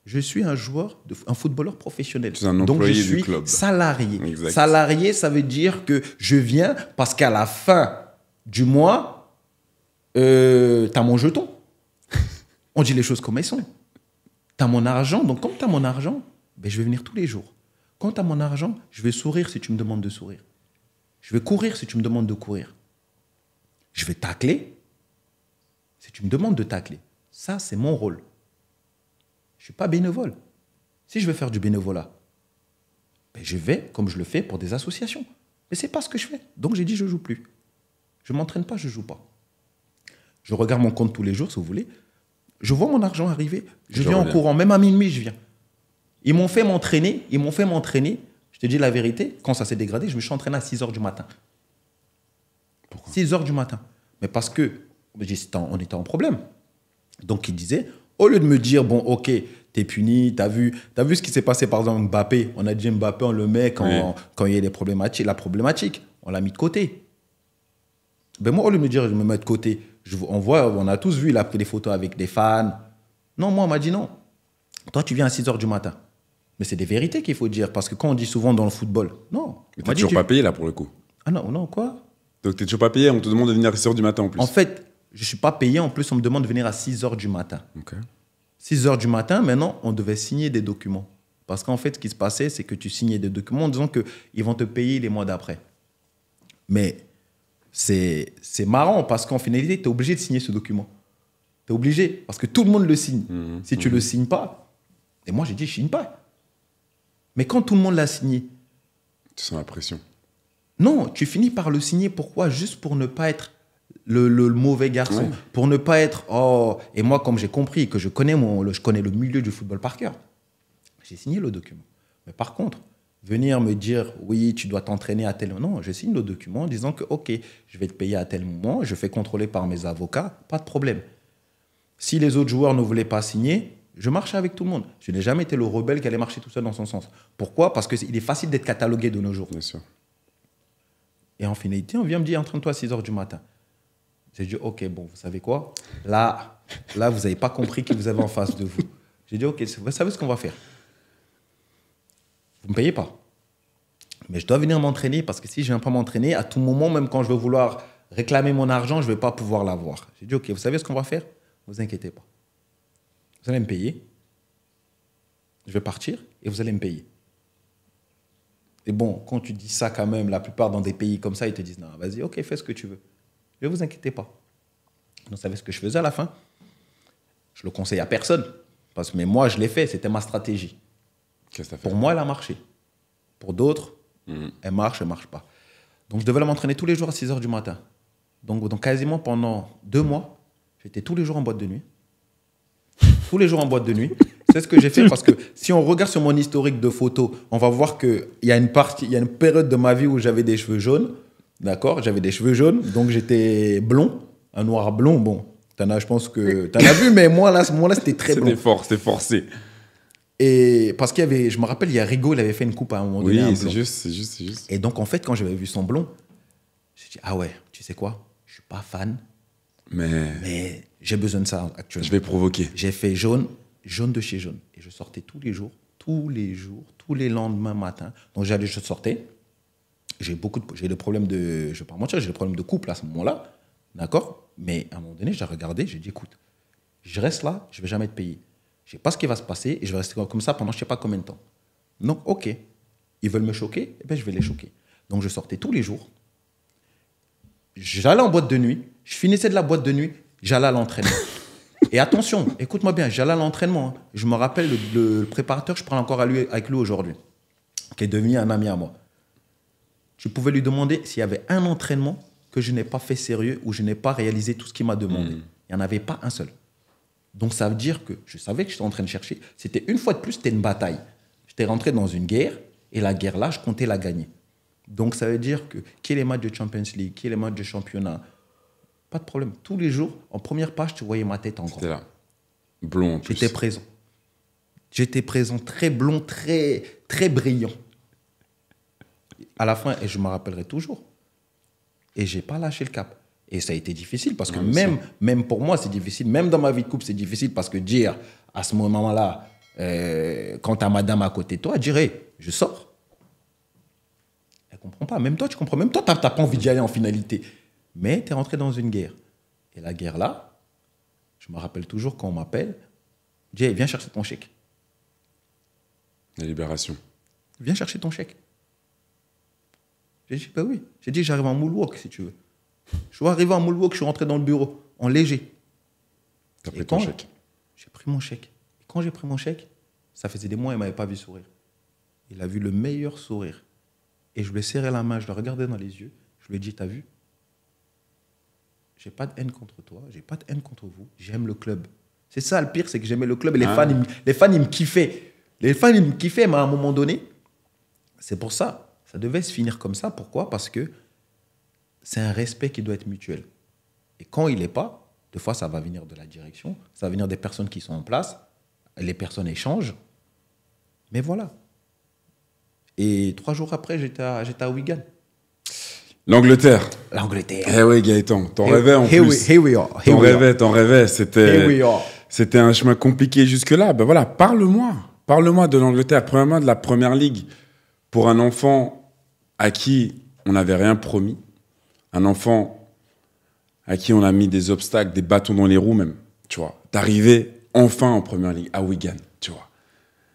Je suis un joueur, un footballeur professionnel. Donc je suis salarié. Salarié, ça veut dire que je viens parce qu'à la fin du mois, euh, tu as mon jeton. On dit les choses comme elles sont mon argent, donc quand tu as mon argent, ben, je vais venir tous les jours. Quand tu as mon argent, je vais sourire si tu me demandes de sourire. Je vais courir si tu me demandes de courir. Je vais tacler si tu me demandes de tacler. Ça, c'est mon rôle. Je ne suis pas bénévole. Si je veux faire du bénévolat, ben, je vais comme je le fais pour des associations. Mais c'est pas ce que je fais. Donc j'ai dit je joue plus. Je m'entraîne pas, je joue pas. Je regarde mon compte tous les jours, si vous voulez. Je vois mon argent arriver, je, viens en courant, même à minuit, je viens. Ils m'ont fait m'entraîner, ils m'ont fait m'entraîner. Je te dis la vérité, quand ça s'est dégradé, je me suis entraîné à 6 h du matin. Pourquoi 6 h du matin. Mais parce que on était en problème. Donc il disait, au lieu de me dire, bon, ok, t'es puni, t'as vu, t'as vu ce qui s'est passé par exemple Mbappé. On a dit Mbappé, on le met quand, il y a des problématiques, la problématique. On l'a mis de côté. Mais ben, moi, au lieu de me dire, je me mets de côté, on a tous vu, il a pris des photos avec des fans. Non, moi, on m'a dit non. Toi, tu viens à 6 h du matin. Mais c'est des vérités qu'il faut dire, parce que quand on dit souvent dans le football, non. Mais t'es toujours pas payé là pour le coup. Ah non, non, quoi Donc tu t'es toujours pas payé, on te demande de venir à 6 h du matin en plus. En fait, je suis pas payé, en plus on me demande de venir à 6 h du matin. 6 h du matin, maintenant, on devait signer des documents. Parce qu'en fait, ce qui se passait, c'est que tu signais des documents en disant qu'ils vont te payer les mois d'après. Mais c'est marrant parce qu'en finalité, tu es obligé de signer ce document. Tu es obligé parce que tout le monde le signe. Mmh, mmh. si tu le signes pas, et moi j'ai dit, je signe pas. Mais quand tout le monde l'a signé. Tu sens la pression. Non, tu finis par le signer. Pourquoi Juste pour ne pas être le, mauvais garçon. Pour ne pas être. Oh, et moi, comme j'ai compris que je connais, mon, je connais le milieu du football par cœur, j'ai signé le document. Mais par contre, venir me dire oui, tu dois t'entraîner à tel moment. Non, je signe le document en disant que ok, je vais te payer à tel moment, je fais contrôler par mes avocats, pas de problème. Si les autres joueurs ne voulaient pas signer, je marchais avec tout le monde. Je n'ai jamais été le rebelle qui allait marcher tout seul dans son sens. Pourquoi Parce qu'il est facile d'être catalogué de nos jours. Bien sûr. Et en finalité, on vient me dire entraîne-toi à 6 h du matin. J'ai dit ok, bon, vous savez quoi Là, là, vous n'avez pas compris qui vous avez en face de vous. J'ai dit ok, vous savez ce qu'on va faire vous ne me payez pas. Mais je dois venir m'entraîner parce que si je ne viens pas m'entraîner, à tout moment, même quand je veux vouloir réclamer mon argent, je ne vais pas pouvoir l'avoir. J'ai dit, OK, vous savez ce qu'on va faire Ne vous inquiétez pas. Vous allez me payer. Je vais partir et vous allez me payer. Et bon, quand tu dis ça quand même, la plupart dans des pays comme ça, ils te disent, non, vas-y, OK, fais ce que tu veux. Ne vous inquiétez pas. Vous savez ce que je faisais à la fin Je le conseille à personne. Parce que mais moi, je l'ai fait, c'était ma stratégie. Pour moi, elle a marché. Pour d'autres, mhm. elle marche, elle marche pas. Donc, je devais m'entraîner tous les jours à 6 h du matin. Donc, donc, quasiment pendant deux mois, j'étais tous les jours en boîte de nuit. tous les jours en boîte de nuit. C'est ce que j'ai fait parce que si on regarde sur mon historique de photos, on va voir qu'il y a une partie, il y a une période de ma vie où j'avais des cheveux jaunes. D'accord J'avais des cheveux jaunes, donc j'étais blond, un noir blond. Bon, t'en as, je pense que. T'en as vu, mais moi, là, ce là c'était très blond. C'était forcé, c'était forcé. Et parce qu'il y avait, je me rappelle, il y a Rigaud, il avait fait une coupe à un moment donné. Oui, c'est juste, c'est juste, c'est juste. Et donc, en fait, quand j'avais vu son blond, j'ai dit, ah ouais, tu sais quoi, je suis pas fan. Mais. Mais j'ai besoin de ça actuellement. Je vais provoquer. J'ai fait jaune, jaune de chez jaune. Et je sortais tous les jours, tous les jours, tous les lendemains matin. Donc, j'allais, je sortais. J'ai beaucoup de, j'ai le problème de, je vais pas mentir, j'ai le problème de couple à ce moment-là. D'accord Mais à un moment donné, j'ai regardé, j'ai dit, écoute, je reste là, je vais jamais être payé je ne sais pas ce qui va se passer et je vais rester comme ça pendant je ne sais pas combien de temps. Donc, ok, ils veulent me choquer, et eh ben, je vais les choquer. Donc, je sortais tous les jours. J'allais en boîte de nuit, je finissais de la boîte de nuit, j'allais à l'entraînement. Et attention, écoute-moi bien, j'allais à l'entraînement. Hein. Je me rappelle, le, préparateur, je parle encore avec lui aujourd'hui, qui est devenu un ami à moi. Je pouvais lui demander s'il y avait un entraînement que je n'ai pas fait sérieux ou je n'ai pas réalisé tout ce qu'il m'a demandé. Hmm. Il n'y en avait pas un seul. Donc ça veut dire que je savais que j'étais en train de chercher. C'était une fois de plus, c'était une bataille. J'étais rentré dans une guerre et la guerre là, je comptais la gagner. Donc ça veut dire que qui est les matchs de Champions League, qui est les matchs de championnat, pas de problème. Tous les jours, en première page, tu voyais ma tête en grand. là, blond J'étais présent. J'étais présent, très blond, très très brillant. À la fin, et je me rappellerai toujours. Et j'ai pas lâché le cap. Et ça a été difficile parce que même, même pour moi, c'est difficile. Même dans ma vie de couple, c'est difficile parce que dire à ce moment-là, euh, quand as madame à côté de toi, dire je sors. Elle ne comprend pas. Même toi, tu comprends. Même toi, tu n'as pas envie d'y aller en finalité. Mais tu es rentré dans une guerre. Et la guerre là, je me rappelle toujours quand on m'appelle, dis viens chercher ton chèque. La libération. Viens chercher ton chèque. Je dit, bah oui. J'ai dit, j'arrive en moulouk si tu veux. Je suis arrivé à que je suis rentré dans le bureau, en léger. T'as pris ton chèque J'ai pris mon chèque. quand j'ai pris mon chèque, ça faisait des mois, il ne m'avait pas vu sourire. Il a vu le meilleur sourire. Et je lui ai serré la main, je le regardais dans les yeux. Je lui ai dit T'as vu J'ai pas de haine contre toi, j'ai pas de haine contre vous, j'aime le club. C'est ça le pire, c'est que j'aimais le club et les, ah. fans, les fans, ils me kiffaient. Les fans, ils me kiffaient, mais à un moment donné, c'est pour ça. Ça devait se finir comme ça. Pourquoi Parce que c'est un respect qui doit être mutuel. Et quand il n'est pas, des fois, ça va venir de la direction, ça va venir des personnes qui sont en place, les personnes échangent. Mais voilà. Et trois jours après, j'étais à, Wigan. L'Angleterre. L'Angleterre. Eh oui, Gaëtan, t'en rêvais en plus. We, we are, t'en rêvais, t'en rêvais. C'était, c'était un chemin compliqué jusque-là. Ben voilà, parle-moi. Parle-moi de l'Angleterre. Premièrement, de la Première Ligue. Pour un enfant à qui on n'avait rien promis, un enfant à qui on a mis des obstacles, des bâtons dans les roues même, tu vois, d'arriver enfin en première ligue à Wigan, tu vois.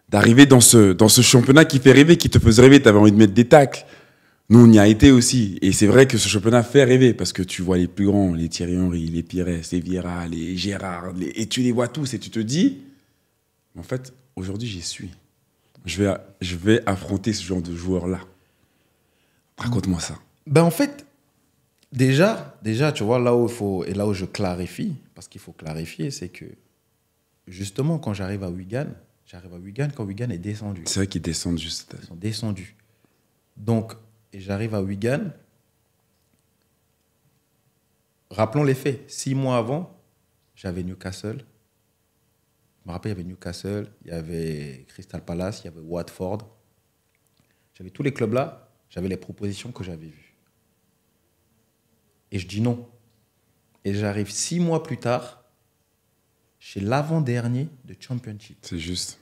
D'arriver dans ce, dans ce championnat qui fait rêver, qui te faisait rêver, tu avais envie de mettre des tacles. Nous, on y a été aussi. Et c'est vrai que ce championnat fait rêver parce que tu vois les plus grands, les Thierry Henry, les Pires, les Vieira, les Gérard, et tu les vois tous et tu te dis, en fait, aujourd'hui, j'y suis. Je vais, je vais affronter ce genre de joueur-là. Raconte-moi ça. Ben en fait, Déjà, déjà, tu vois, là où il faut, et là où je clarifie, parce qu'il faut clarifier, c'est que justement, quand j'arrive à Wigan, j'arrive à Wigan quand Wigan est descendu. C'est vrai qu'ils descendent juste. Ils sont descendus. Donc, j'arrive à Wigan. Rappelons les faits. Six mois avant, j'avais Newcastle. Je me rappelle, il y avait Newcastle, il y avait Crystal Palace, il y avait Watford. J'avais tous les clubs là, j'avais les propositions que j'avais vues. Et je dis non. Et j'arrive six mois plus tard chez l'avant-dernier de Championship. C'est juste.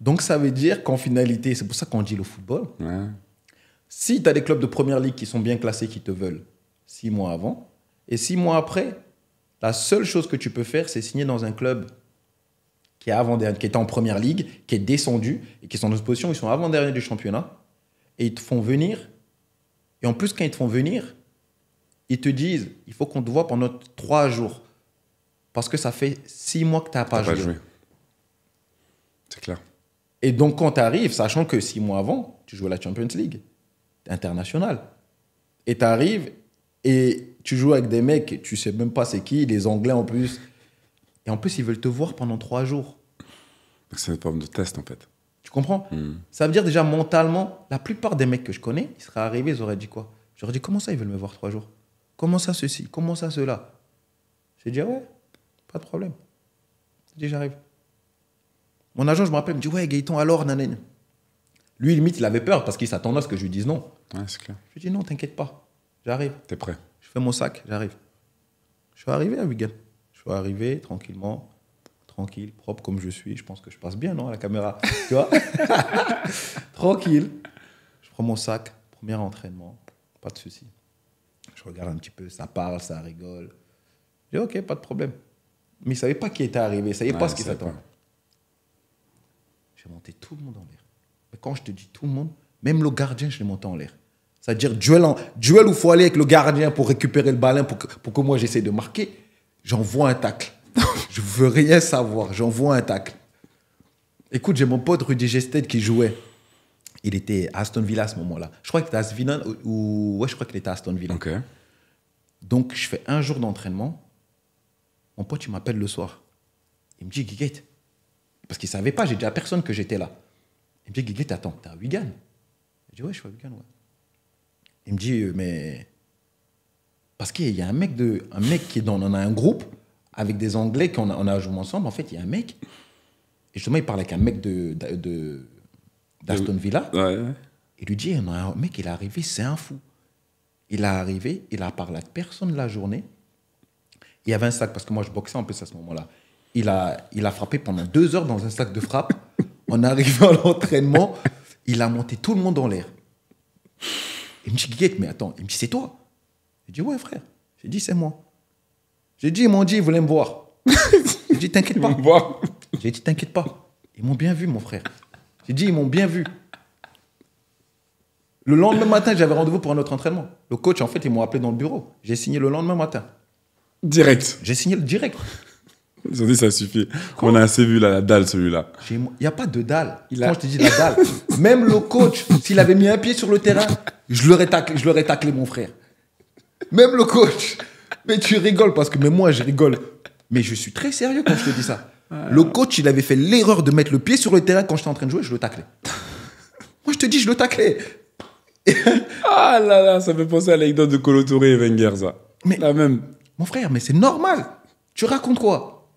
Donc ça veut dire qu'en finalité, c'est pour ça qu'on dit le football. Si tu as des clubs de première ligue qui sont bien classés, qui te veulent six mois avant, et six mois après, la seule chose que tu peux faire, c'est signer dans un club qui est avant dernier, qui était en première ligue, qui est descendu et qui sont dans une position ils sont avant dernier du championnat, et ils te font venir. Et en plus, quand ils te font venir, ils te disent il faut qu'on te voit pendant trois jours. Parce que ça fait six mois que tu n'as pas, pas, joué. C'est clair. Et donc, quand tu arrives, sachant que six mois avant, tu jouais la Champions League internationale. Et tu arrives et tu joues avec des mecs, tu sais même pas c'est qui, les Anglais en plus. Et en plus, ils veulent te voir pendant trois jours. c'est une forme de test, en fait. Tu comprends hmm. Ça veut dire déjà mentalement, la plupart des mecs que je connais, ils seraient arrivés, ils auraient dit quoi J'aurais dit comment ça, ils veulent me voir trois jours Comment ça ceci Comment ça cela J'ai dit, ah ouais, pas de problème. J'ai dit, j'arrive. Mon agent, je me rappelle, il me dit, ouais, Gaëtan, alors, nanane. Lui, limite, il avait peur parce qu'il s'attendait à ce que je lui dise non. Je lui dit, non, t'inquiète pas, j'arrive. T'es prêt Je fais mon sac, j'arrive. Je suis arrivé à Wigan. Je suis arrivé tranquillement, tranquille, propre comme je suis. Je pense que je passe bien, non, à la caméra. tu vois Tranquille. Je prends mon sac, premier entraînement, pas de soucis regarde un petit peu, ça parle, ça rigole. Je dis, OK, pas de problème. Mais il ne savait pas qui était arrivé, il ne savait pas ce qui s'attendait. J'ai monté tout le monde en l'air. Mais quand je te dis tout le monde, même le gardien, je l'ai monté en l'air. C'est-à-dire duel, duel où il faut aller avec le gardien pour récupérer le ballon, pour que, moi j'essaie de marquer. J'envoie un tacle. je veux rien savoir, j'envoie un tacle. Écoute, j'ai mon pote Rudy Gested qui jouait. Il était à Aston Villa à ce moment-là. Je crois qu'il était à Aston Villa ou. Ouais, je crois qu'il était à Aston Villa. Donc, je fais un jour d'entraînement. Mon pote, il m'appelle le soir. Il me dit, Guiguette, parce qu'il ne savait pas, j'ai dit à personne que j'étais là. Il me dit, Guiguette, attends, t'es à Wigan Je dis, ouais, je suis à Wigan, ouais. Il me dit, euh, mais. Parce qu'il y a un mec, de, un mec qui est dans. un groupe avec des Anglais qu'on a, a joué ensemble. En fait, il y a un mec. Et justement, il parle avec un mec de, de d'Aston Villa. Il lui dit, un eh, mec, il est arrivé, c'est un fou. Il est arrivé, il a parlé à personne la journée. Il y avait un sac, parce que moi je boxais en plus à ce moment-là. Il a, il a frappé pendant deux heures dans un sac de frappe. en arrivant à l'entraînement, il a monté tout le monde dans l'air. Il me dit, Guiguette, mais attends, il me dit, c'est toi J'ai dit, ouais, frère. J'ai dit, c'est moi. J'ai dit, ils m'ont dit, ils voulaient me voir. J'ai dit, t'inquiète pas. J'ai dit, t'inquiète pas. Ils m'ont bien vu, mon frère. J'ai dit, ils m'ont bien vu. Le lendemain matin, j'avais rendez-vous pour un autre entraînement. Le coach, en fait, ils m'ont appelé dans le bureau. J'ai signé le lendemain matin. Direct. J'ai signé le direct. Ils ont dit, ça suffit. On a assez vu la dalle, celui-là. Il n'y a pas de dalle. Quand je te dis la dalle, même le coach, s'il avait mis un pied sur le terrain, je l'aurais taclé, je l'aurais taclé, mon frère. Même le coach. Mais tu rigoles parce que, mais moi, je rigole. Mais je suis très sérieux quand je te dis ça. Le coach, il avait fait l'erreur de mettre le pied sur le terrain quand j'étais en train de jouer, je le taclais. Moi, je te dis, je le taclais. ah là là, ça fait penser à l'anecdote de Colo Touré et Wenger, Mais, la même. Mon frère, mais c'est normal. Tu racontes quoi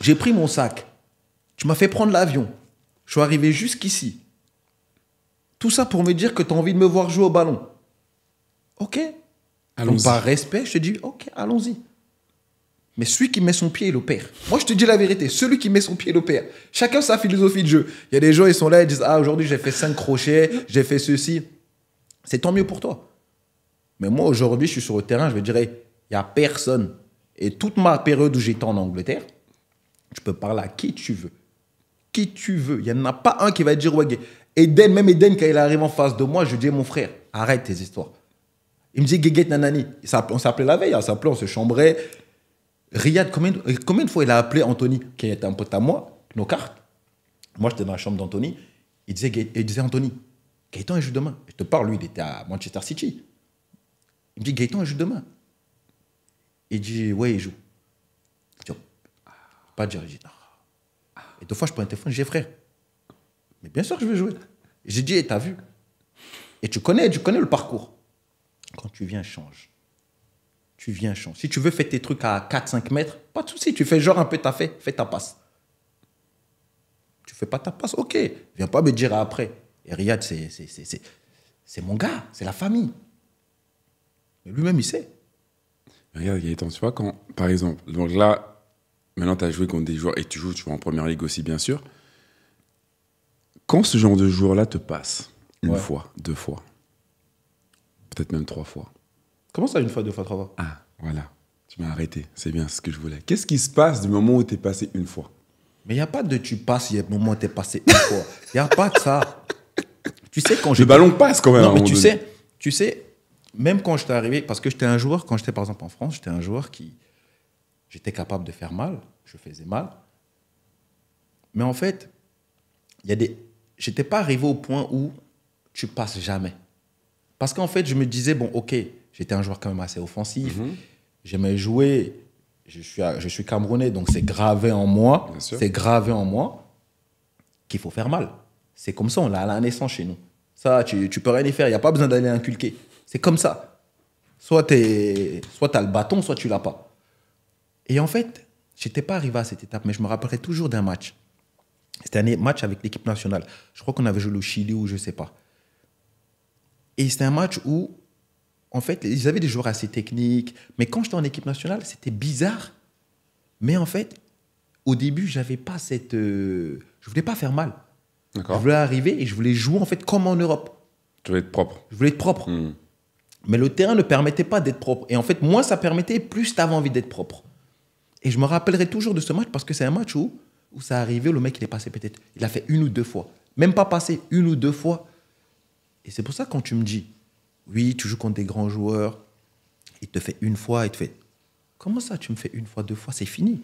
J'ai pris mon sac. Tu m'as fait prendre l'avion. Je suis arrivé jusqu'ici. Tout ça pour me dire que tu as envie de me voir jouer au ballon. Ok. allons Par respect, je te dis, ok, allons-y. Mais celui qui met son pied, il opère. Moi, je te dis la vérité. Celui qui met son pied, il opère. Chacun sa philosophie de jeu. Il y a des gens, ils sont là, ils disent Ah, aujourd'hui, j'ai fait cinq crochets, j'ai fait ceci. C'est tant mieux pour toi. Mais moi, aujourd'hui, je suis sur le terrain, je vais dire Il n'y a personne. Et toute ma période où j'étais en Angleterre, tu peux parler à qui tu veux. Qui tu veux. Il n'y en a pas un qui va dire Ouais, Eden, même Eden, quand il arrive en face de moi, je dis Mon frère, arrête tes histoires. Il me dit Guéguette Nanani. On s'appelait la veille, on hein, s'appelait, on se chambrait. Riyad, combien, combien de fois il a appelé Anthony, qui était un pote à moi, nos cartes Moi, j'étais dans la chambre d'Anthony. Il disait, il disait Anthony, Gaëtan, il joue demain. Je te parle, lui, il était à Manchester City. Il me dit Gaëtan, il joue demain. Il dit Ouais, il joue. Je dis, oh, pas de dire, Il dit, oh. Et deux fois, je prends un téléphone, j'ai frère. Mais bien sûr que je veux jouer. J'ai dit, eh, t'as vu Et tu connais, tu connais le parcours. Quand tu viens, change tu viens champ. Si tu veux faire tes trucs à 4-5 mètres, pas de souci, tu fais genre un peu ta fait, fais ta passe. Tu fais pas ta passe, ok. Viens pas me dire après. Et Riyad, c'est mon gars, c'est la famille. lui-même, il sait. il Gaëtan, tu vois, quand, par exemple, donc là, maintenant, tu as joué contre des joueurs et tu joues, tu en première ligue aussi, bien sûr. Quand ce genre de joueur-là te passe, une fois, deux fois, peut-être même trois fois, Comment ça, une fois, deux fois, trois fois Ah, voilà. Tu m'as arrêté. C'est bien ce que je voulais. Qu'est-ce qui se passe du moment où tu es passé une fois Mais il n'y a pas de tu passes, il y a le moment où tu es passé une fois. Il n'y a pas de ça. Tu sais, quand je. Le ballon passe quand même. mais tu sais, tu sais, même quand je j'étais arrivé, parce que j'étais un joueur, quand j'étais par exemple en France, j'étais un joueur qui. J'étais capable de faire mal, je faisais mal. Mais en fait, il y a des. J'étais pas arrivé au point où tu passes jamais. Parce qu'en fait, je me disais, bon, ok, J'étais un joueur quand même assez offensif. Mhm. J'aimais jouer. Je suis, je suis camerounais, donc c'est gravé en moi. C'est gravé en moi qu'il faut faire mal. C'est comme ça, on l'a à la naissance chez nous. Ça, tu, tu peux rien y faire. Il n'y a pas besoin d'aller inculquer. C'est comme ça. Soit tu as le bâton, soit tu l'as pas. Et en fait, je n'étais pas arrivé à cette étape, mais je me rappellerai toujours d'un match. C'était un match avec l'équipe nationale. Je crois qu'on avait joué au Chili ou je ne sais pas. Et c'était un match où en fait, ils avaient des joueurs assez techniques. Mais quand j'étais en équipe nationale, c'était bizarre. Mais en fait, au début, j'avais pas cette. Euh, je voulais pas faire mal. Je voulais arriver et je voulais jouer en fait comme en Europe. Tu voulais être propre. Je voulais être propre. Hmm. Mais le terrain ne permettait pas d'être propre. Et en fait, moins ça permettait, plus tu avais envie d'être propre. Et je me rappellerai toujours de ce match parce que c'est un match où, où ça arrivait, le mec il est passé peut-être. Il a fait une ou deux fois. Même pas passé une ou deux fois. Et c'est pour ça quand tu me dis, oui, tu joues contre des grands joueurs. Il te fait une fois, il te fait. Comment ça, tu me fais une fois, deux fois, c'est fini.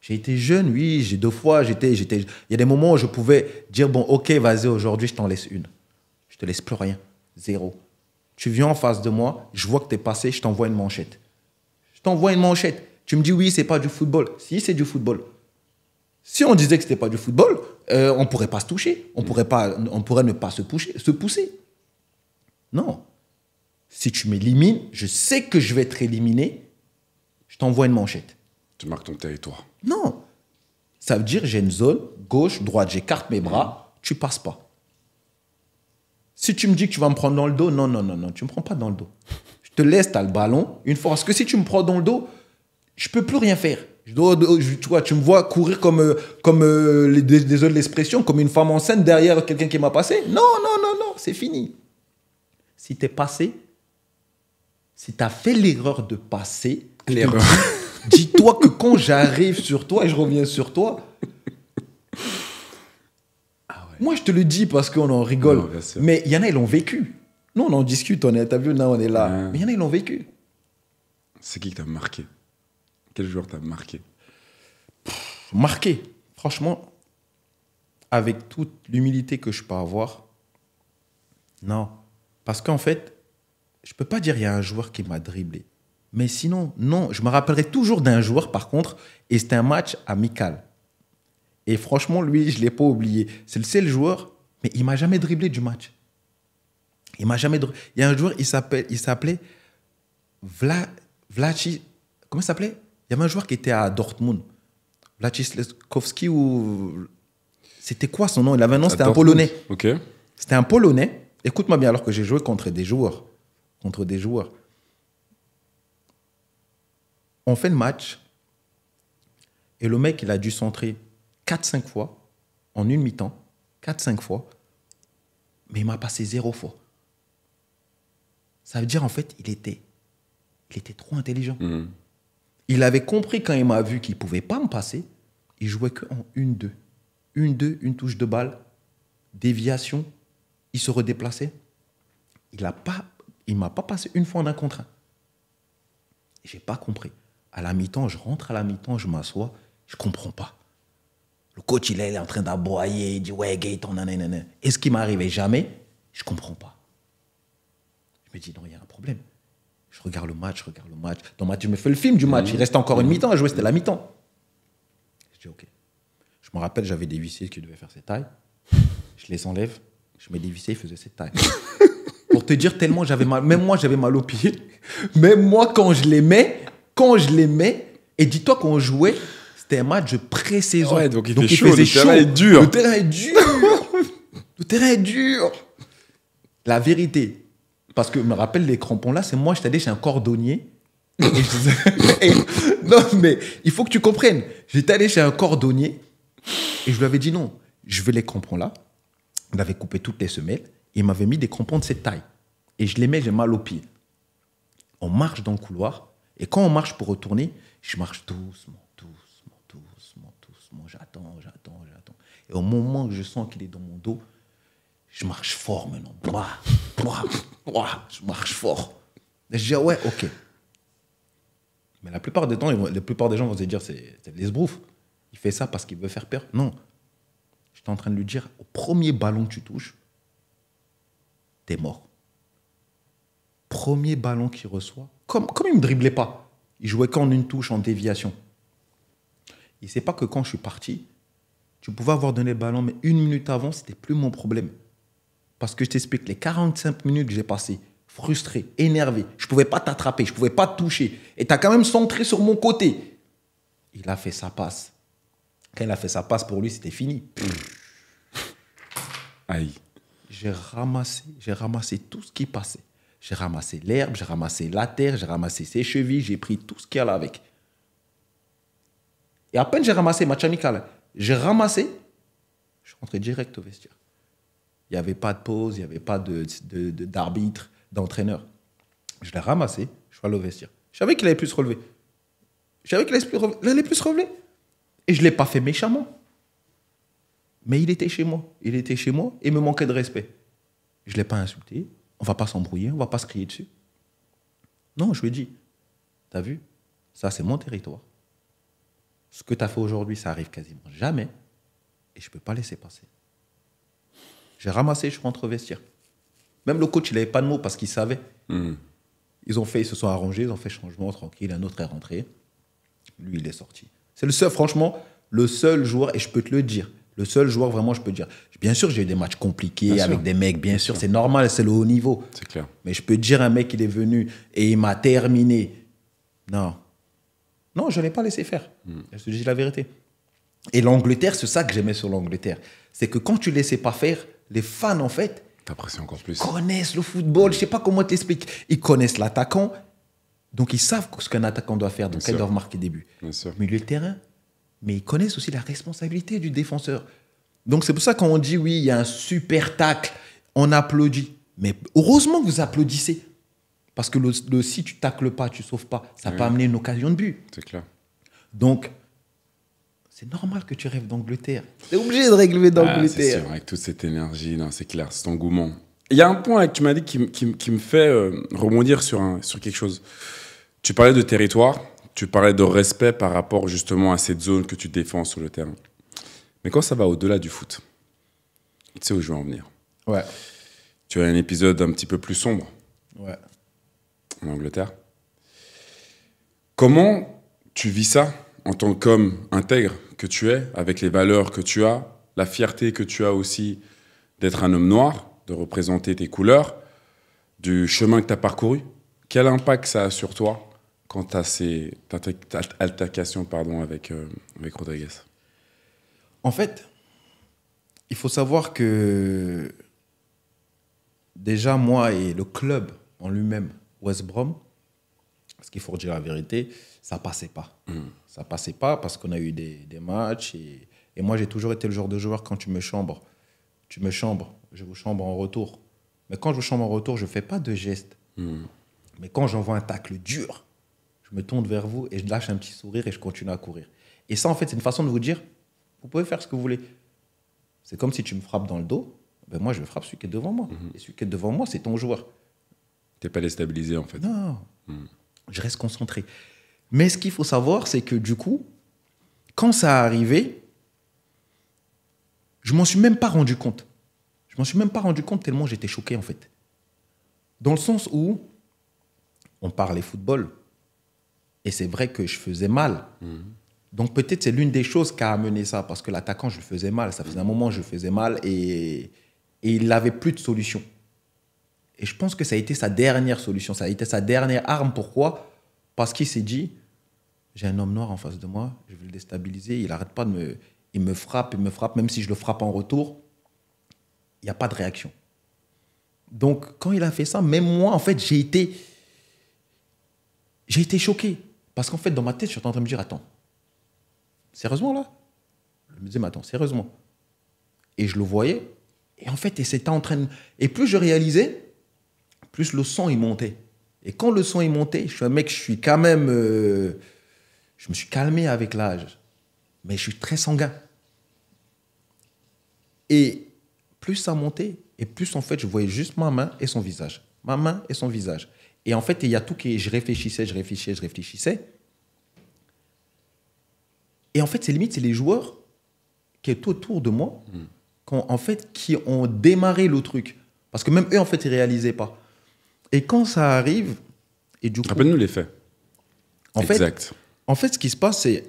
J'ai été jeune, oui, j'ai deux fois, j'étais, j'étais. Il y a des moments où je pouvais dire bon, ok, vas-y, aujourd'hui, je t'en laisse une. Je te laisse plus rien, zéro. Tu viens en face de moi, je vois que t'es passé, je t'envoie une manchette. Je t'envoie une manchette. Tu me dis oui, c'est pas du football. Si, c'est du football. Si on disait que c'était pas du football, euh, on pourrait pas se toucher, on pourrait pas, on pourrait ne pas se pousser, se pousser. Non, si tu m'élimines, je sais que je vais être éliminé, je t'envoie une manchette. Tu marques ton territoire. Non. Ça veut dire j'ai une zone, gauche, droite, j'écarte mes bras, tu passes pas. Si tu me dis que tu vas me prendre dans le dos, non, non, non, non, tu me prends pas dans le dos. Je te laisse, tu as le ballon, une fois. Parce que si tu me prends dans le dos, je peux plus rien faire. Je tu, vois, tu me vois courir comme, euh, comme euh, les, désolé l'expression, comme une femme enceinte derrière quelqu'un qui m'a passé. Non, non, non, non, c'est fini. Si tu es passé, si tu fait l'erreur de passer, l'erreur. dis-toi que quand j'arrive sur toi et je reviens sur toi, ah moi je te le dis parce qu'on en rigole, mais il y en a, ils l'ont vécu. Nous, on en discute, on est, interview vu, là, on est là. Mais il y a, ils l'ont vécu. C'est qui que t'as marqué Quel joueur t'a marqué Marqué, franchement, avec toute l'humilité que je peux avoir, non. Parce qu'en fait, je peux pas dire qu'il y a un joueur qui m'a dribblé. Mais sinon, non, je me rappellerai toujours d'un joueur par contre, et c'était un match amical. Et franchement, lui, je ne l'ai pas oublié. C'est le seul joueur, mais il m'a jamais dribblé du match. Il m'a jamais dribblé. Il y a un joueur, il s'appelait, il Comment il s'appelait Il y avait un joueur qui était à Dortmund. Leskovski ou. C'était quoi son nom Il avait un nom, c'était un Polonais. Ok. C'était un Polonais. Écoute-moi bien, alors que j'ai joué contre des joueurs contre des joueurs. On fait le match et le mec, il a dû centrer 4-5 fois en une mi-temps, 4-5 fois, mais il m'a passé zéro fois. Ça veut dire en fait, il était, il était trop intelligent. Mhm. Il avait compris quand il m'a vu qu'il pouvait pas me passer. Il jouait que en une deux, une deux, une touche de balle, déviation. Il se redéplaçait. Il n'a pas il ne m'a pas passé une fois en un contre un. J'ai pas compris. À la mi-temps, je rentre à la mi-temps, je m'assois, je ne comprends pas. Le coach, il est en train d'aboyer, il dit ouais, Gaëtan, nanana. Et ce qui m'arrivait jamais, je ne comprends pas. Je me dis non, il y a un problème. Je regarde le match, je regarde le match. Dans le match, je me fais le film du match. Il reste encore une mi-temps à jouer, c'était la mi-temps. Je dis ok. Je me rappelle, j'avais des huissiers qui devaient faire cette taille. Je les enlève, je mets des huissiers, ils faisaient cette taille. Pour te dire tellement j'avais mal. Même moi, j'avais mal aux pieds. Même moi, quand je les mets, quand je les mets, et dis-toi qu'on jouait, c'était un match de pré-saison. donc il, donc chaud, le Terrain est dur. Le terrain est dur. le terrain est dur. La vérité. Parce que je me rappelle les crampons là, c'est moi, je allé chez un cordonnier. non, mais il faut que tu comprennes. J'étais allé chez un cordonnier et je lui avais dit non, je veux les crampons là. On avait coupé toutes les semelles il m'avait mis des crampons de cette taille. Et je les mets, j'ai mal au pieds. On marche dans le couloir, et quand on marche pour retourner, je marche doucement, doucement, doucement, doucement. J'attends, j'attends, j'attends. Et au moment que je sens qu'il est dans mon dos, je marche fort maintenant. je marche fort. Et je dis, ouais, ok. Mais la plupart des temps, la plupart des gens vont se dire, c'est brouffes. Il fait ça parce qu'il veut faire peur. Non. J'étais en train de lui dire, au premier ballon que tu touches, t'es mort. Premier ballon qu'il reçoit, comme, comme il ne me driblait pas, il jouait qu'en une touche, en déviation. Il sait pas que quand je suis parti, tu pouvais avoir donné le ballon, mais une minute avant, ce n'était plus mon problème. Parce que je t'explique, les 45 minutes que j'ai passées, frustré, énervé, je ne pouvais pas t'attraper, je ne pouvais pas te toucher, et tu as quand même centré sur mon côté. Il a fait sa passe. Quand il a fait sa passe, pour lui, c'était fini. Aïe j'ai ramassé, j'ai ramassé tout ce qui passait. J'ai ramassé l'herbe, j'ai ramassé la terre, j'ai ramassé ses chevilles, j'ai pris tout ce qu'il y a avec. Et à peine j'ai ramassé ma amical, j'ai ramassé, je suis rentré direct au vestiaire. Il n'y avait pas de pause, il n'y avait pas d'arbitre, de, d'entraîneur. Je l'ai ramassé, je suis allé au vestiaire. Je savais qu'il allait plus se relever. Je savais qu'il allait plus se relever. Et je ne l'ai pas fait méchamment. Mais il était chez moi. Il était chez moi et me manquait de respect. Je ne l'ai pas insulté. On va pas s'embrouiller, on va pas se crier dessus. Non, je lui ai dit, t'as vu, ça c'est mon territoire. Ce que tu as fait aujourd'hui, ça arrive quasiment jamais. Et je ne peux pas laisser passer. J'ai ramassé, je suis rentré vestiaire. Même le coach, il n'avait pas de mots parce qu'il savait. Hmm. Ils ont fait, ils se sont arrangés, ils ont fait changement tranquille. Un autre est rentré. Lui, il est sorti. C'est le seul, franchement, le seul joueur, et je peux te le dire, le seul joueur, vraiment, je peux dire. Bien sûr, j'ai eu des matchs compliqués avec des mecs, bien sûr, c'est normal, c'est le haut niveau. C'est clair. Mais je peux dire, un mec, il est venu et il m'a terminé. Non. Non, je ne l'ai pas laissé faire. Hmm. Je te dis la vérité. Et l'Angleterre, c'est ça que j'aimais sur l'Angleterre. C'est que quand tu ne laissais pas faire, les fans, en fait, encore plus. connaissent le football. Je ne sais pas comment t'expliquer. Ils connaissent l'attaquant. Donc, ils savent ce qu'un attaquant doit faire. Donc, ils doivent marquer des buts. Bien sûr. terrain, mais ils connaissent aussi la responsabilité du défenseur. Donc c'est pour ça qu'on dit oui, il y a un super tacle, on applaudit. Mais heureusement que vous applaudissez. Parce que si tu tacles pas, tu sauves pas, ça peut amener une occasion de but. C'est clair. Donc, c'est normal que tu rêves d'Angleterre. es obligé de régler ah, d'Angleterre. C'est vrai avec toute cette énergie, c'est clair, cet engouement. Il y a un point que tu m'as dit qui, me fait euh, rebondir sur, sur quelque chose. Tu parlais de territoire. Tu parlais de respect par rapport justement à cette zone que tu défends sur le terrain. Mais quand ça va au-delà du foot, tu sais où je veux en venir. Ouais. Tu as un épisode un petit peu plus sombre. Ouais. En Angleterre. Comment tu vis ça en tant qu'homme intègre que tu es, avec les valeurs que tu as, la fierté que tu as aussi d'être un homme noir, de représenter tes couleurs, du chemin que tu as parcouru Quel impact ça a sur toi quant à ces altercation pardon, avec, euh, avec Rodriguez En fait, il faut savoir que déjà moi et le club en lui-même, West Brom, parce qu'il faut dire la vérité, ça passait pas. Ça hmm. Ça passait pas parce qu'on a eu des, des matchs et, et moi j'ai toujours été le genre de joueur quand tu me chambres, tu me chambres, je vous chambre en retour. Mais quand je vous chambre en retour, je fais pas de gestes. Hmm. Mais quand j'envoie un tacle dur, me tourne vers vous et je lâche un petit sourire et je continue à courir. Et ça, en fait, c'est une façon de vous dire, vous pouvez faire ce que vous voulez. C'est comme si tu me frappes dans le dos, ben moi, je frappe celui qui est devant moi. Mhm. Et celui qui est devant moi, c'est ton joueur. Tu n'es pas déstabilisé, en fait. Non, hmm. je reste concentré. Mais ce qu'il faut savoir, c'est que du coup, quand ça a arrivé, je m'en suis même pas rendu compte. Je m'en suis même pas rendu compte tellement j'étais choqué en fait. Dans le sens où on parlait football, et c'est vrai que je faisais mal. Mhm. Donc peut-être c'est l'une des choses qui a amené ça, parce que l'attaquant, je le faisais mal. Ça faisait un mhm. moment, je le faisais mal et, il n'avait plus de solution. Et je pense que ça a été sa dernière solution, ça a été sa dernière arme. Pourquoi Parce qu'il s'est dit, j'ai un homme noir en face de moi, je vais le déstabiliser, il n'arrête pas de me... Il me frappe, il me frappe, même si je le frappe en retour, il n'y a pas de réaction. Donc quand il a fait ça, même moi, en fait, j'ai été... J'ai été choqué. Parce qu'en fait, dans ma tête, je suis en train de me dire, attends, sérieusement là Je me disais, mais attends, sérieusement. Et je le voyais. Et en fait, et c'était en train de... Et plus je réalisais, plus le sang il montait. Et quand le sang est montait, je suis un mec, je suis quand même. Euh, je me suis calmé avec l'âge. Mais je suis très sanguin. Et plus ça montait, et plus en fait, je voyais juste ma main et son visage. Ma main et son visage. Et en fait, il y a tout qui est, je réfléchissais, je réfléchissais, je réfléchissais. Et en fait, c'est limite, c'est les joueurs qui sont autour de moi, hmm. qui, ont, en fait, qui ont démarré le truc. Parce que même eux, en fait, ils ne réalisaient pas. Et quand ça arrive, et du coup... Rappelle-nous les faits. En exact. Fait, en fait, ce qui se passe, c'est...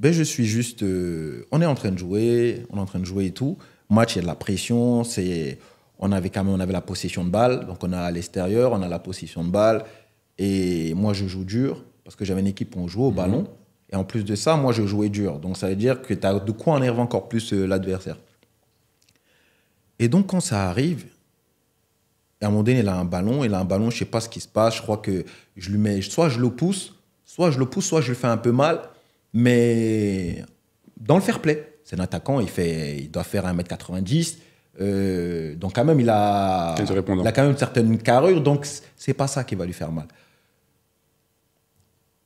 Ben, je suis juste... Euh, on est en train de jouer, on est en train de jouer et tout. Match, il y a de la pression, c'est on avait quand même on avait la possession de balle. Donc on a à l'extérieur, on a la possession de balle. Et moi, je joue dur parce que j'avais une équipe où on jouait au mhm. ballon. Et en plus de ça, moi, je jouais dur. Donc ça veut dire que tu as de quoi ennerver encore plus euh, l'adversaire. Et donc quand ça arrive, à un il a un ballon, il a un ballon, je sais pas ce qui se passe, je crois que je lui mets, soit je le pousse, soit je le pousse, soit je le fais un peu mal, mais dans le fair play. C'est un attaquant, il, fait, il doit faire 1m90, euh, donc quand même, il a, il a quand même une certaine carrure, donc c'est pas ça qui va lui faire mal.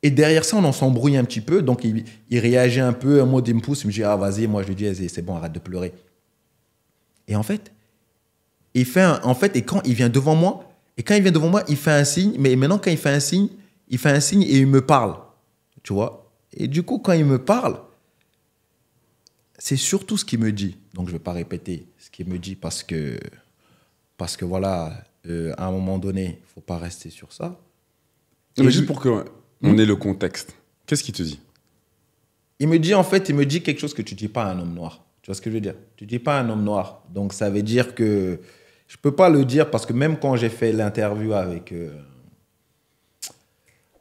Et derrière ça, on en s'embrouille un petit peu, donc il, réagit un peu, un mot me il me dit ah vas-y, moi je lui dis c'est bon, arrête de pleurer. Et en fait, il fait en fait, et quand il vient devant moi, et quand il vient devant moi, il fait un signe, mais maintenant quand il fait un signe, il fait un signe et il me parle, tu vois. Et du coup, quand il me parle, c'est surtout ce qu'il me dit. Donc, je ne vais pas répéter ce qu'il me dit parce que, parce que voilà, euh, à un moment donné, il ne faut pas rester sur ça. mais juste pour qu'on hmm? ait le contexte, qu'est-ce qu'il te dit Il me dit, en fait, il me dit quelque chose que tu ne dis pas à un homme noir. Tu vois ce que je veux dire Tu ne dis pas à un homme noir. Donc, ça veut dire que je ne peux pas le dire parce que même quand j'ai fait l'interview avec, euh,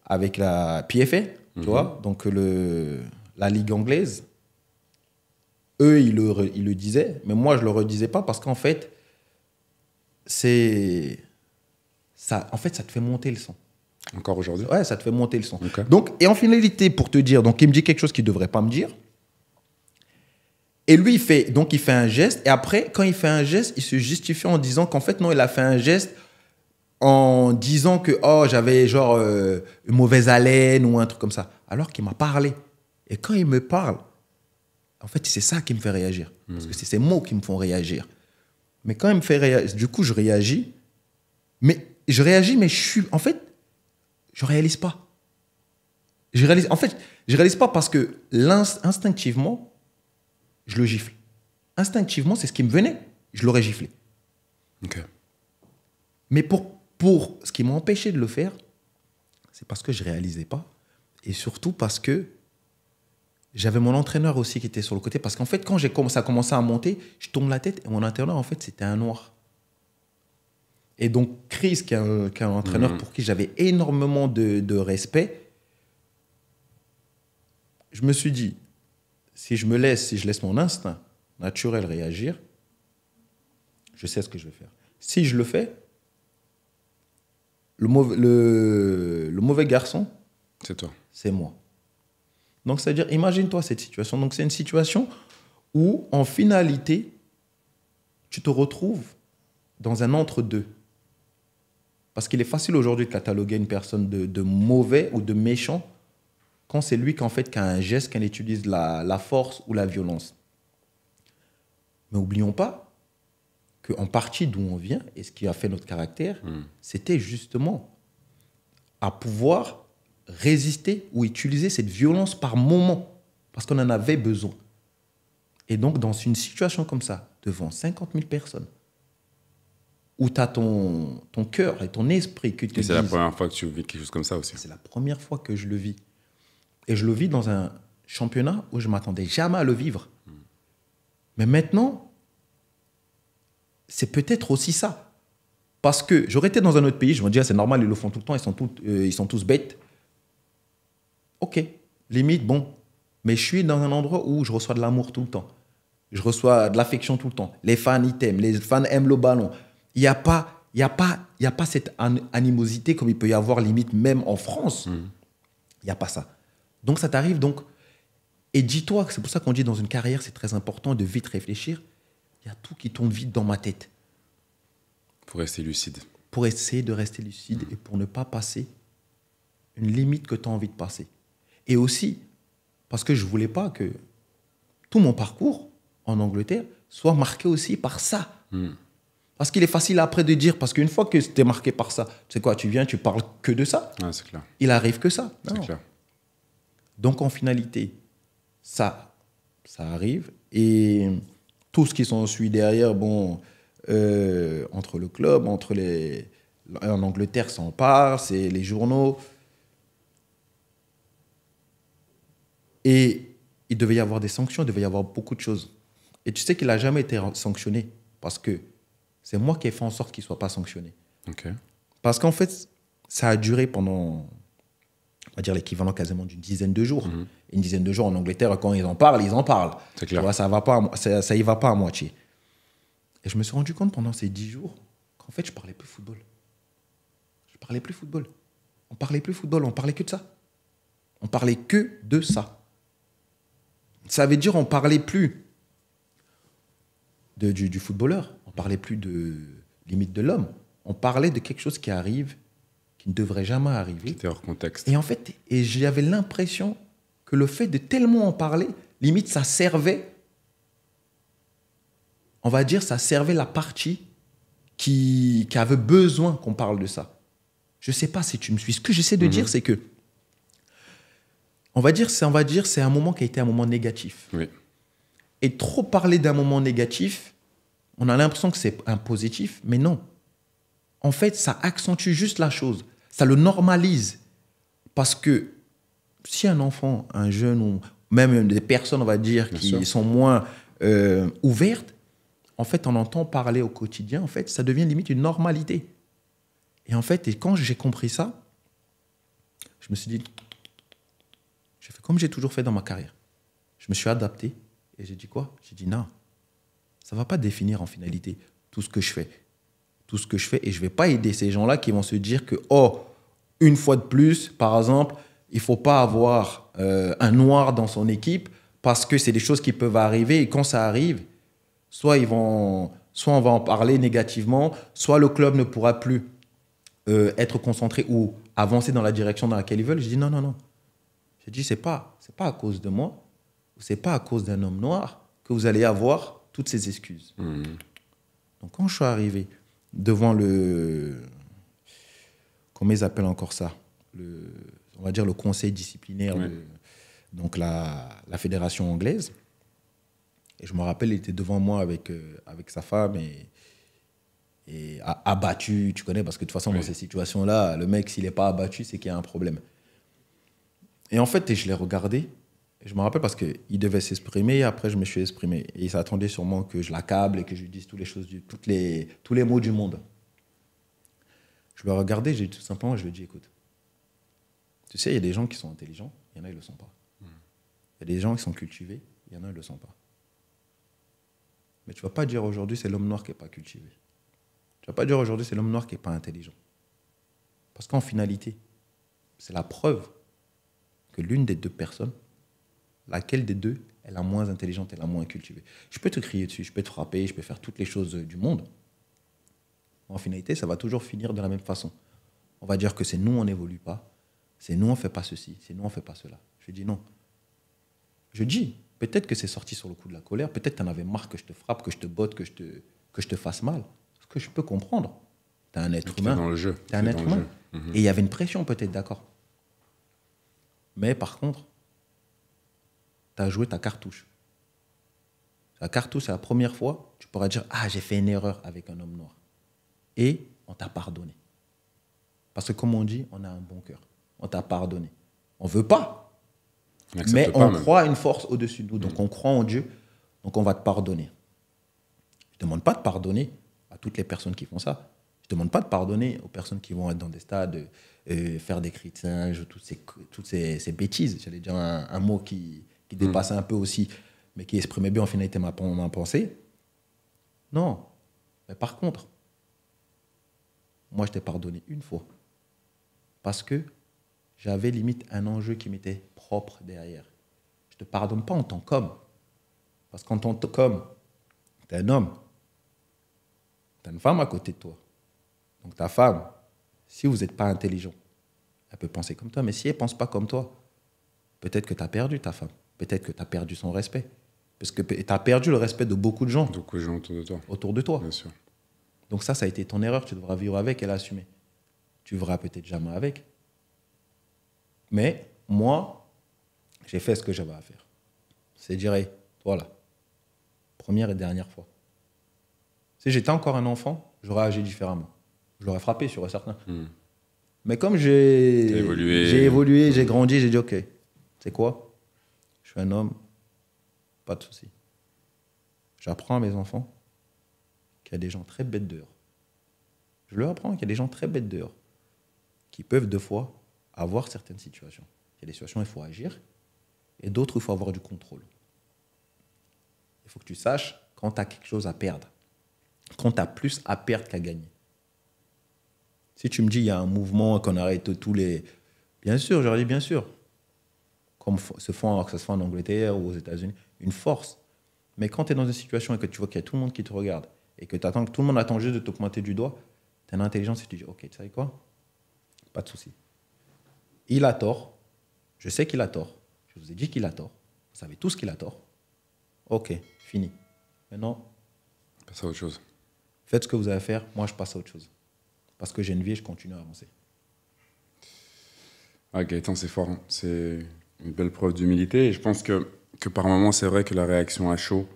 avec la PFA, tu mhm. vois, donc le, la Ligue anglaise, eux, ils le, disaient, mais moi, je ne le redisais pas parce qu'en fait, c'est. Ça, en fait, ça te fait monter le son. Encore aujourd'hui Ouais, ça te fait monter le son. Donc, et en finalité, pour te dire, donc il me dit quelque chose qu'il ne devrait pas me dire. Et lui, il fait, donc il fait un geste. Et après, quand il fait un geste, il se justifie en disant qu'en fait, non, il a fait un geste en disant que, oh, j'avais genre euh, une mauvaise haleine ou un truc comme ça. Alors qu'il m'a parlé. Et quand il me parle, en fait, c'est ça qui me fait réagir. Parce que hmm. c'est ces mots qui me font réagir. Mais quand il me fait réagir, du coup, je réagis. Mais je réagis, mais je suis. En fait, je réalise pas. Je réalise. En fait, je réalise pas parce que instinctivement, je le gifle. Instinctivement, c'est ce qui me venait. Je l'aurais giflé. Mais pour, pour ce qui m'a empêché de le faire, c'est parce que je réalisais pas. Et surtout parce que j'avais mon entraîneur aussi qui était sur le côté parce qu'en fait, quand j'ai commencé à monter, je tourne la tête et mon entraîneur, en fait, c'était un noir. Et donc, Chris, qui est un, entraîneur mhm. pour qui j'avais énormément de, respect, je me suis dit, si je me laisse, si je laisse mon instinct naturel réagir, je sais ce que je vais faire. Si je le fais, le mauvais garçon, c'est toi. C'est moi. Donc, c'est-à-dire, imagine-toi cette situation. Donc, c'est une situation où, en finalité, tu te retrouves dans un entre-deux. Parce qu'il est facile aujourd'hui de cataloguer une personne de, mauvais ou de méchant quand c'est lui qu'en fait qui a un geste, qu'elle utilise la, force ou la violence. Mais oublions pas qu'en partie d'où on vient et ce qui a fait notre caractère, hmm. c'était justement à pouvoir résister ou utiliser cette violence par moment, parce qu'on en avait besoin. Et donc, dans une situation comme ça, devant 50 000 personnes, où tu as ton, ton cœur et ton esprit qui te c'est la première fois que tu vis quelque chose comme ça aussi. C'est la première fois que je le vis. Et je le vis dans un championnat où je m'attendais jamais à le vivre. Mais maintenant, c'est peut-être aussi ça. Parce que j'aurais été dans un autre pays, je me disais, ah, c'est normal, ils le font tout le temps, ils sont, tous euh, ils sont tous bêtes ok, limite, bon. Mais je suis dans un endroit où je reçois de l'amour tout le temps. Je reçois de l'affection tout le temps. Les fans, ils t'aiment. Les fans aiment le ballon. Il n'y a pas il a, pas, y a pas cette animosité comme il peut y avoir limite même en France. Mm. Il n'y a pas ça. Donc ça t'arrive donc. Et dis-toi, c'est pour ça qu'on dit dans une carrière, c'est très important de vite réfléchir. Il y a tout qui tourne vite dans ma tête. Pour rester lucide. Pour essayer de rester lucide mm. et pour ne pas passer une limite que tu as envie de passer. Et aussi, parce que je ne voulais pas que tout mon parcours en Angleterre soit marqué aussi par ça. Hmm. Parce qu'il est facile après de dire, parce qu'une fois que tu es marqué par ça, tu sais quoi, tu viens, tu parles que de ça. Ah, clair. Il arrive que ça. Clair. Donc en finalité, ça, ça arrive. Et tout ce qui s'ensuit derrière, bon, euh, entre le club, entre les. En Angleterre, ça en parle, c'est les journaux. Et il devait y avoir des sanctions, il devait y avoir beaucoup de choses. Et tu sais qu'il n'a jamais été sanctionné parce que c'est moi qui ai fait en sorte qu'il ne soit pas sanctionné. Parce qu'en fait, ça a duré pendant, on va dire, l'équivalent quasiment d'une dizaine de jours. Mhm. Une dizaine de jours en Angleterre, quand ils en parlent, ils en parlent. ça va pas, ça y va pas à moitié. Et je me suis rendu compte pendant ces dix jours qu'en fait, je parlais plus football. Je parlais plus football. On parlait plus football, on parlait que de ça. On parlait que de ça. Ça veut dire on parlait plus de, du, footballeur, on parlait plus de limite de l'homme. On parlait de quelque chose qui arrive, qui ne devrait jamais arriver. C'était hors contexte. Et en fait, et j'avais l'impression que le fait de tellement en parler, limite ça servait. On va dire ça servait la partie qui, qui avait besoin qu'on parle de ça. Je sais pas si tu me suis. Ce que j'essaie de mhm. dire, c'est que on va dire, c'est, on va dire, c'est un moment qui a été un moment négatif. Et trop parler d'un moment négatif, on a l'impression que c'est un positif, mais non. En fait, ça accentue juste la chose, ça le normalise, parce que si un enfant, un jeune ou même des personnes, on va dire, qui sont moins euh, ouvertes, en fait, on entend parler au quotidien, en fait, ça devient limite une normalité. Et en fait, et quand j'ai compris ça, je me suis dit, j'ai fait comme j'ai toujours fait dans ma carrière. Je me suis adapté et j'ai dit quoi J'ai dit non, ça ne va pas définir en finalité tout ce que je fais. Tout ce que je fais et je ne vais pas aider ces gens-là qui vont se dire que, oh, une fois de plus, par exemple, il ne faut pas avoir euh, un noir dans son équipe parce que c'est des choses qui peuvent arriver et quand ça arrive, soit, ils vont, soit on va en parler négativement, soit le club ne pourra plus euh, être concentré ou avancer dans la direction dans laquelle ils veulent. Je dis non, non, non. Je dit, ce n'est pas, pas à cause de moi, ce n'est pas à cause d'un homme noir que vous allez avoir toutes ces excuses. Mmh. Donc quand je suis arrivé devant le... Comment ils appellent encore ça le, On va dire le conseil disciplinaire, donc la, fédération anglaise. Et je me rappelle, il était devant moi avec, euh, avec sa femme et, et abattu, tu connais, parce que de toute façon, dans ces situations-là, le mec, s'il n'est pas abattu, c'est qu'il y a un problème. Et en fait, et je l'ai regardé. je me rappelle parce qu'il devait s'exprimer, après je me suis exprimé. Et il s'attendait sûrement que je l'accable et que je lui dise toutes les choses, toutes les, tous les mots du monde. Je l'ai regardé, j'ai tout simplement, je lui ai dit, écoute, tu sais, il y a des gens qui sont intelligents, il y en a, ils ne le sont pas. Il y a des gens qui sont cultivés, il y en a, ils ne le sont pas. Mais tu ne vas pas dire aujourd'hui, c'est l'homme noir qui n'est pas cultivé. Tu ne vas pas dire aujourd'hui, c'est l'homme noir qui n'est pas intelligent. Parce qu'en finalité, c'est la preuve que l'une des deux personnes, laquelle des deux est la moins intelligente et la moins cultivée. Je peux te crier dessus, je peux te frapper, je peux faire toutes les choses euh, du monde. En finalité, ça va toujours finir de la même façon. On va dire que c'est nous, on n'évolue pas. C'est nous, on ne fait pas ceci. C'est nous, on ne fait pas cela. Je dis non. Je dis, peut-être que c'est sorti sur le coup de la colère. Peut-être tu en avais marre que je te frappe, que je te botte, que je te, que je te fasse mal. Ce que je peux comprendre. Tu es un être humain. Tu es un être humain. Mhm. Et il y avait une pression peut-être, d'accord. Mais par contre, tu as joué ta cartouche. La cartouche, c'est la première fois, tu pourras dire Ah, j'ai fait une erreur avec un homme noir. Et on t'a pardonné. Parce que, comme on dit, on a un bon cœur. On t'a pardonné. On veut pas. mais on croit à une force au-dessus de nous. Donc, mm. on croit en Dieu. Donc, on va te pardonner. Je ne demande pas de pardonner à toutes les personnes qui font ça. Je ne demande pas de pardonner aux personnes qui vont être dans des stades, euh, faire des critiques, toutes ces, toutes ces, bêtises. J'allais dire un, mot qui, qui hmm. dépassait un peu aussi, mais qui exprimait bien en finalité ma, pensée. Non. Mais par contre, moi, je t'ai pardonné une fois. Parce que j'avais limite un enjeu qui m'était propre derrière. Je ne te pardonne pas en tant qu'homme. Parce qu'en tant qu'homme, tu es un homme. Tu as une femme à côté de toi. Donc ta femme, si vous n'êtes pas intelligent, elle peut penser comme toi, mais si elle ne pense pas comme toi, peut-être que tu as perdu ta femme, peut-être que tu as perdu son respect. Parce que tu as perdu le respect de beaucoup de gens. Beaucoup de gens autour de toi. Autour de toi. Bien sûr. Donc ça, ça a été ton erreur, tu devras vivre avec et l'assumer. Tu vivras peut-être jamais avec. Mais moi, j'ai fait ce que j'avais à faire. C'est dire, voilà, première et dernière fois. Si j'étais encore un enfant, j'aurais agi différemment je l'aurais frappé sur certains. Hmm. Mais comme j'ai évolué, j'ai évolué, j'ai grandi, j'ai dit ok, c'est quoi Je suis un homme, pas de souci. J'apprends à mes enfants qu'il y a des gens très bêtes dehors. Je leur apprends qu'il y a des gens très bêtes dehors qui peuvent deux fois avoir certaines situations. Il y a des situations où il faut agir et d'autres où il faut avoir du contrôle. Il faut que tu saches quand tu as quelque chose à perdre, quand tu as plus à perdre qu'à gagner. Si tu me dis, il y a un mouvement qu'on arrête tous les. Bien sûr, j'aurais dis bien sûr. Comme se font, que ça se en Angleterre ou aux États-Unis, une force. Mais quand tu es dans une situation et que tu vois qu'il y a tout le monde qui te regarde et que, attends, que tout le monde attend juste de te pointer du doigt, tu as l'intelligence et tu dis, OK, tu sais quoi Pas de souci. Il a tort. Je sais qu'il a tort. Je vous ai dit qu'il a tort. Vous savez tous qu'il a tort. OK, fini. Maintenant. passe à autre chose. Faites ce que vous avez à faire. Moi, je passe à autre chose parce que j'ai une vie et je continue à avancer. Ah, Gaëtan, c'est fort. Hein. C'est une belle preuve d'humilité. Et je pense que, que par moments, c'est vrai que la réaction à chaud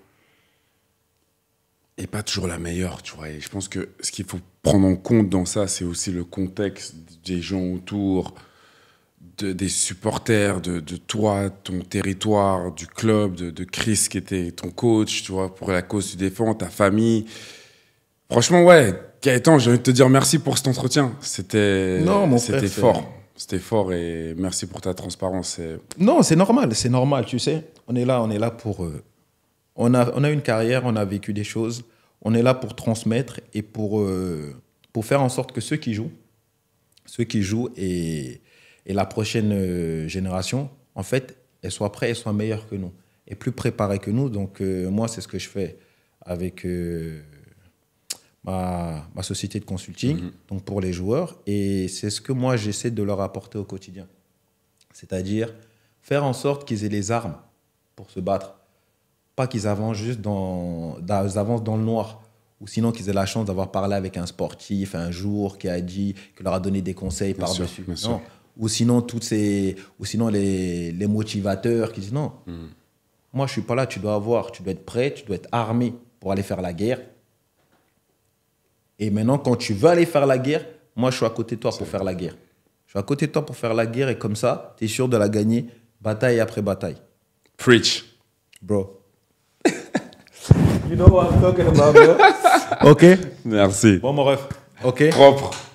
n'est pas toujours la meilleure, tu vois. Et je pense que ce qu'il faut prendre en compte dans ça, c'est aussi le contexte des gens autour, de, des supporters, de, toi, ton territoire, du club, de, Chris qui était ton coach, tu vois, pour la cause que tu défends, ta famille. Franchement, ouais, Gaëtan, j'ai envie de te dire merci pour cet entretien. C'était c'était fort. C'était fort et merci pour ta transparence. Non, c'est normal, c'est normal, tu sais. On est là, on est là pour. Euh, on, a, on a une carrière, on a vécu des choses. On est là pour transmettre et pour, euh, pour faire en sorte que ceux qui jouent, ceux qui jouent et, et la prochaine euh, génération, en fait, elles soient prêtes, elles soient meilleures que nous et plus préparées que nous. Donc, moi, c'est ce que je fais avec ma, société de consulting, mhm. donc pour les joueurs. Et c'est ce que moi, j'essaie de leur apporter au quotidien. C'est-à-dire faire en sorte qu'ils aient les armes pour se battre. Pas qu'ils avancent juste dans, avancent dans le noir. Ou sinon qu'ils aient la chance d'avoir parlé avec un sportif un jour qui a dit, qui leur a donné des conseils par-dessus. Ou sinon, toutes ces, ou sinon les, les motivateurs qui disent non, mhm. moi je suis pas là, tu dois avoir, tu dois être prêt, tu dois être armé pour aller faire la guerre, et maintenant, quand tu veux aller faire la guerre, moi, je suis à côté de toi pour faire la guerre. Je suis à côté de toi pour faire la guerre et comme ça, tu es sûr de la gagner bataille après bataille. Preach. Bro. you know what I'm talking about, bro. OK Merci. Bon, mon ref. OK Propre.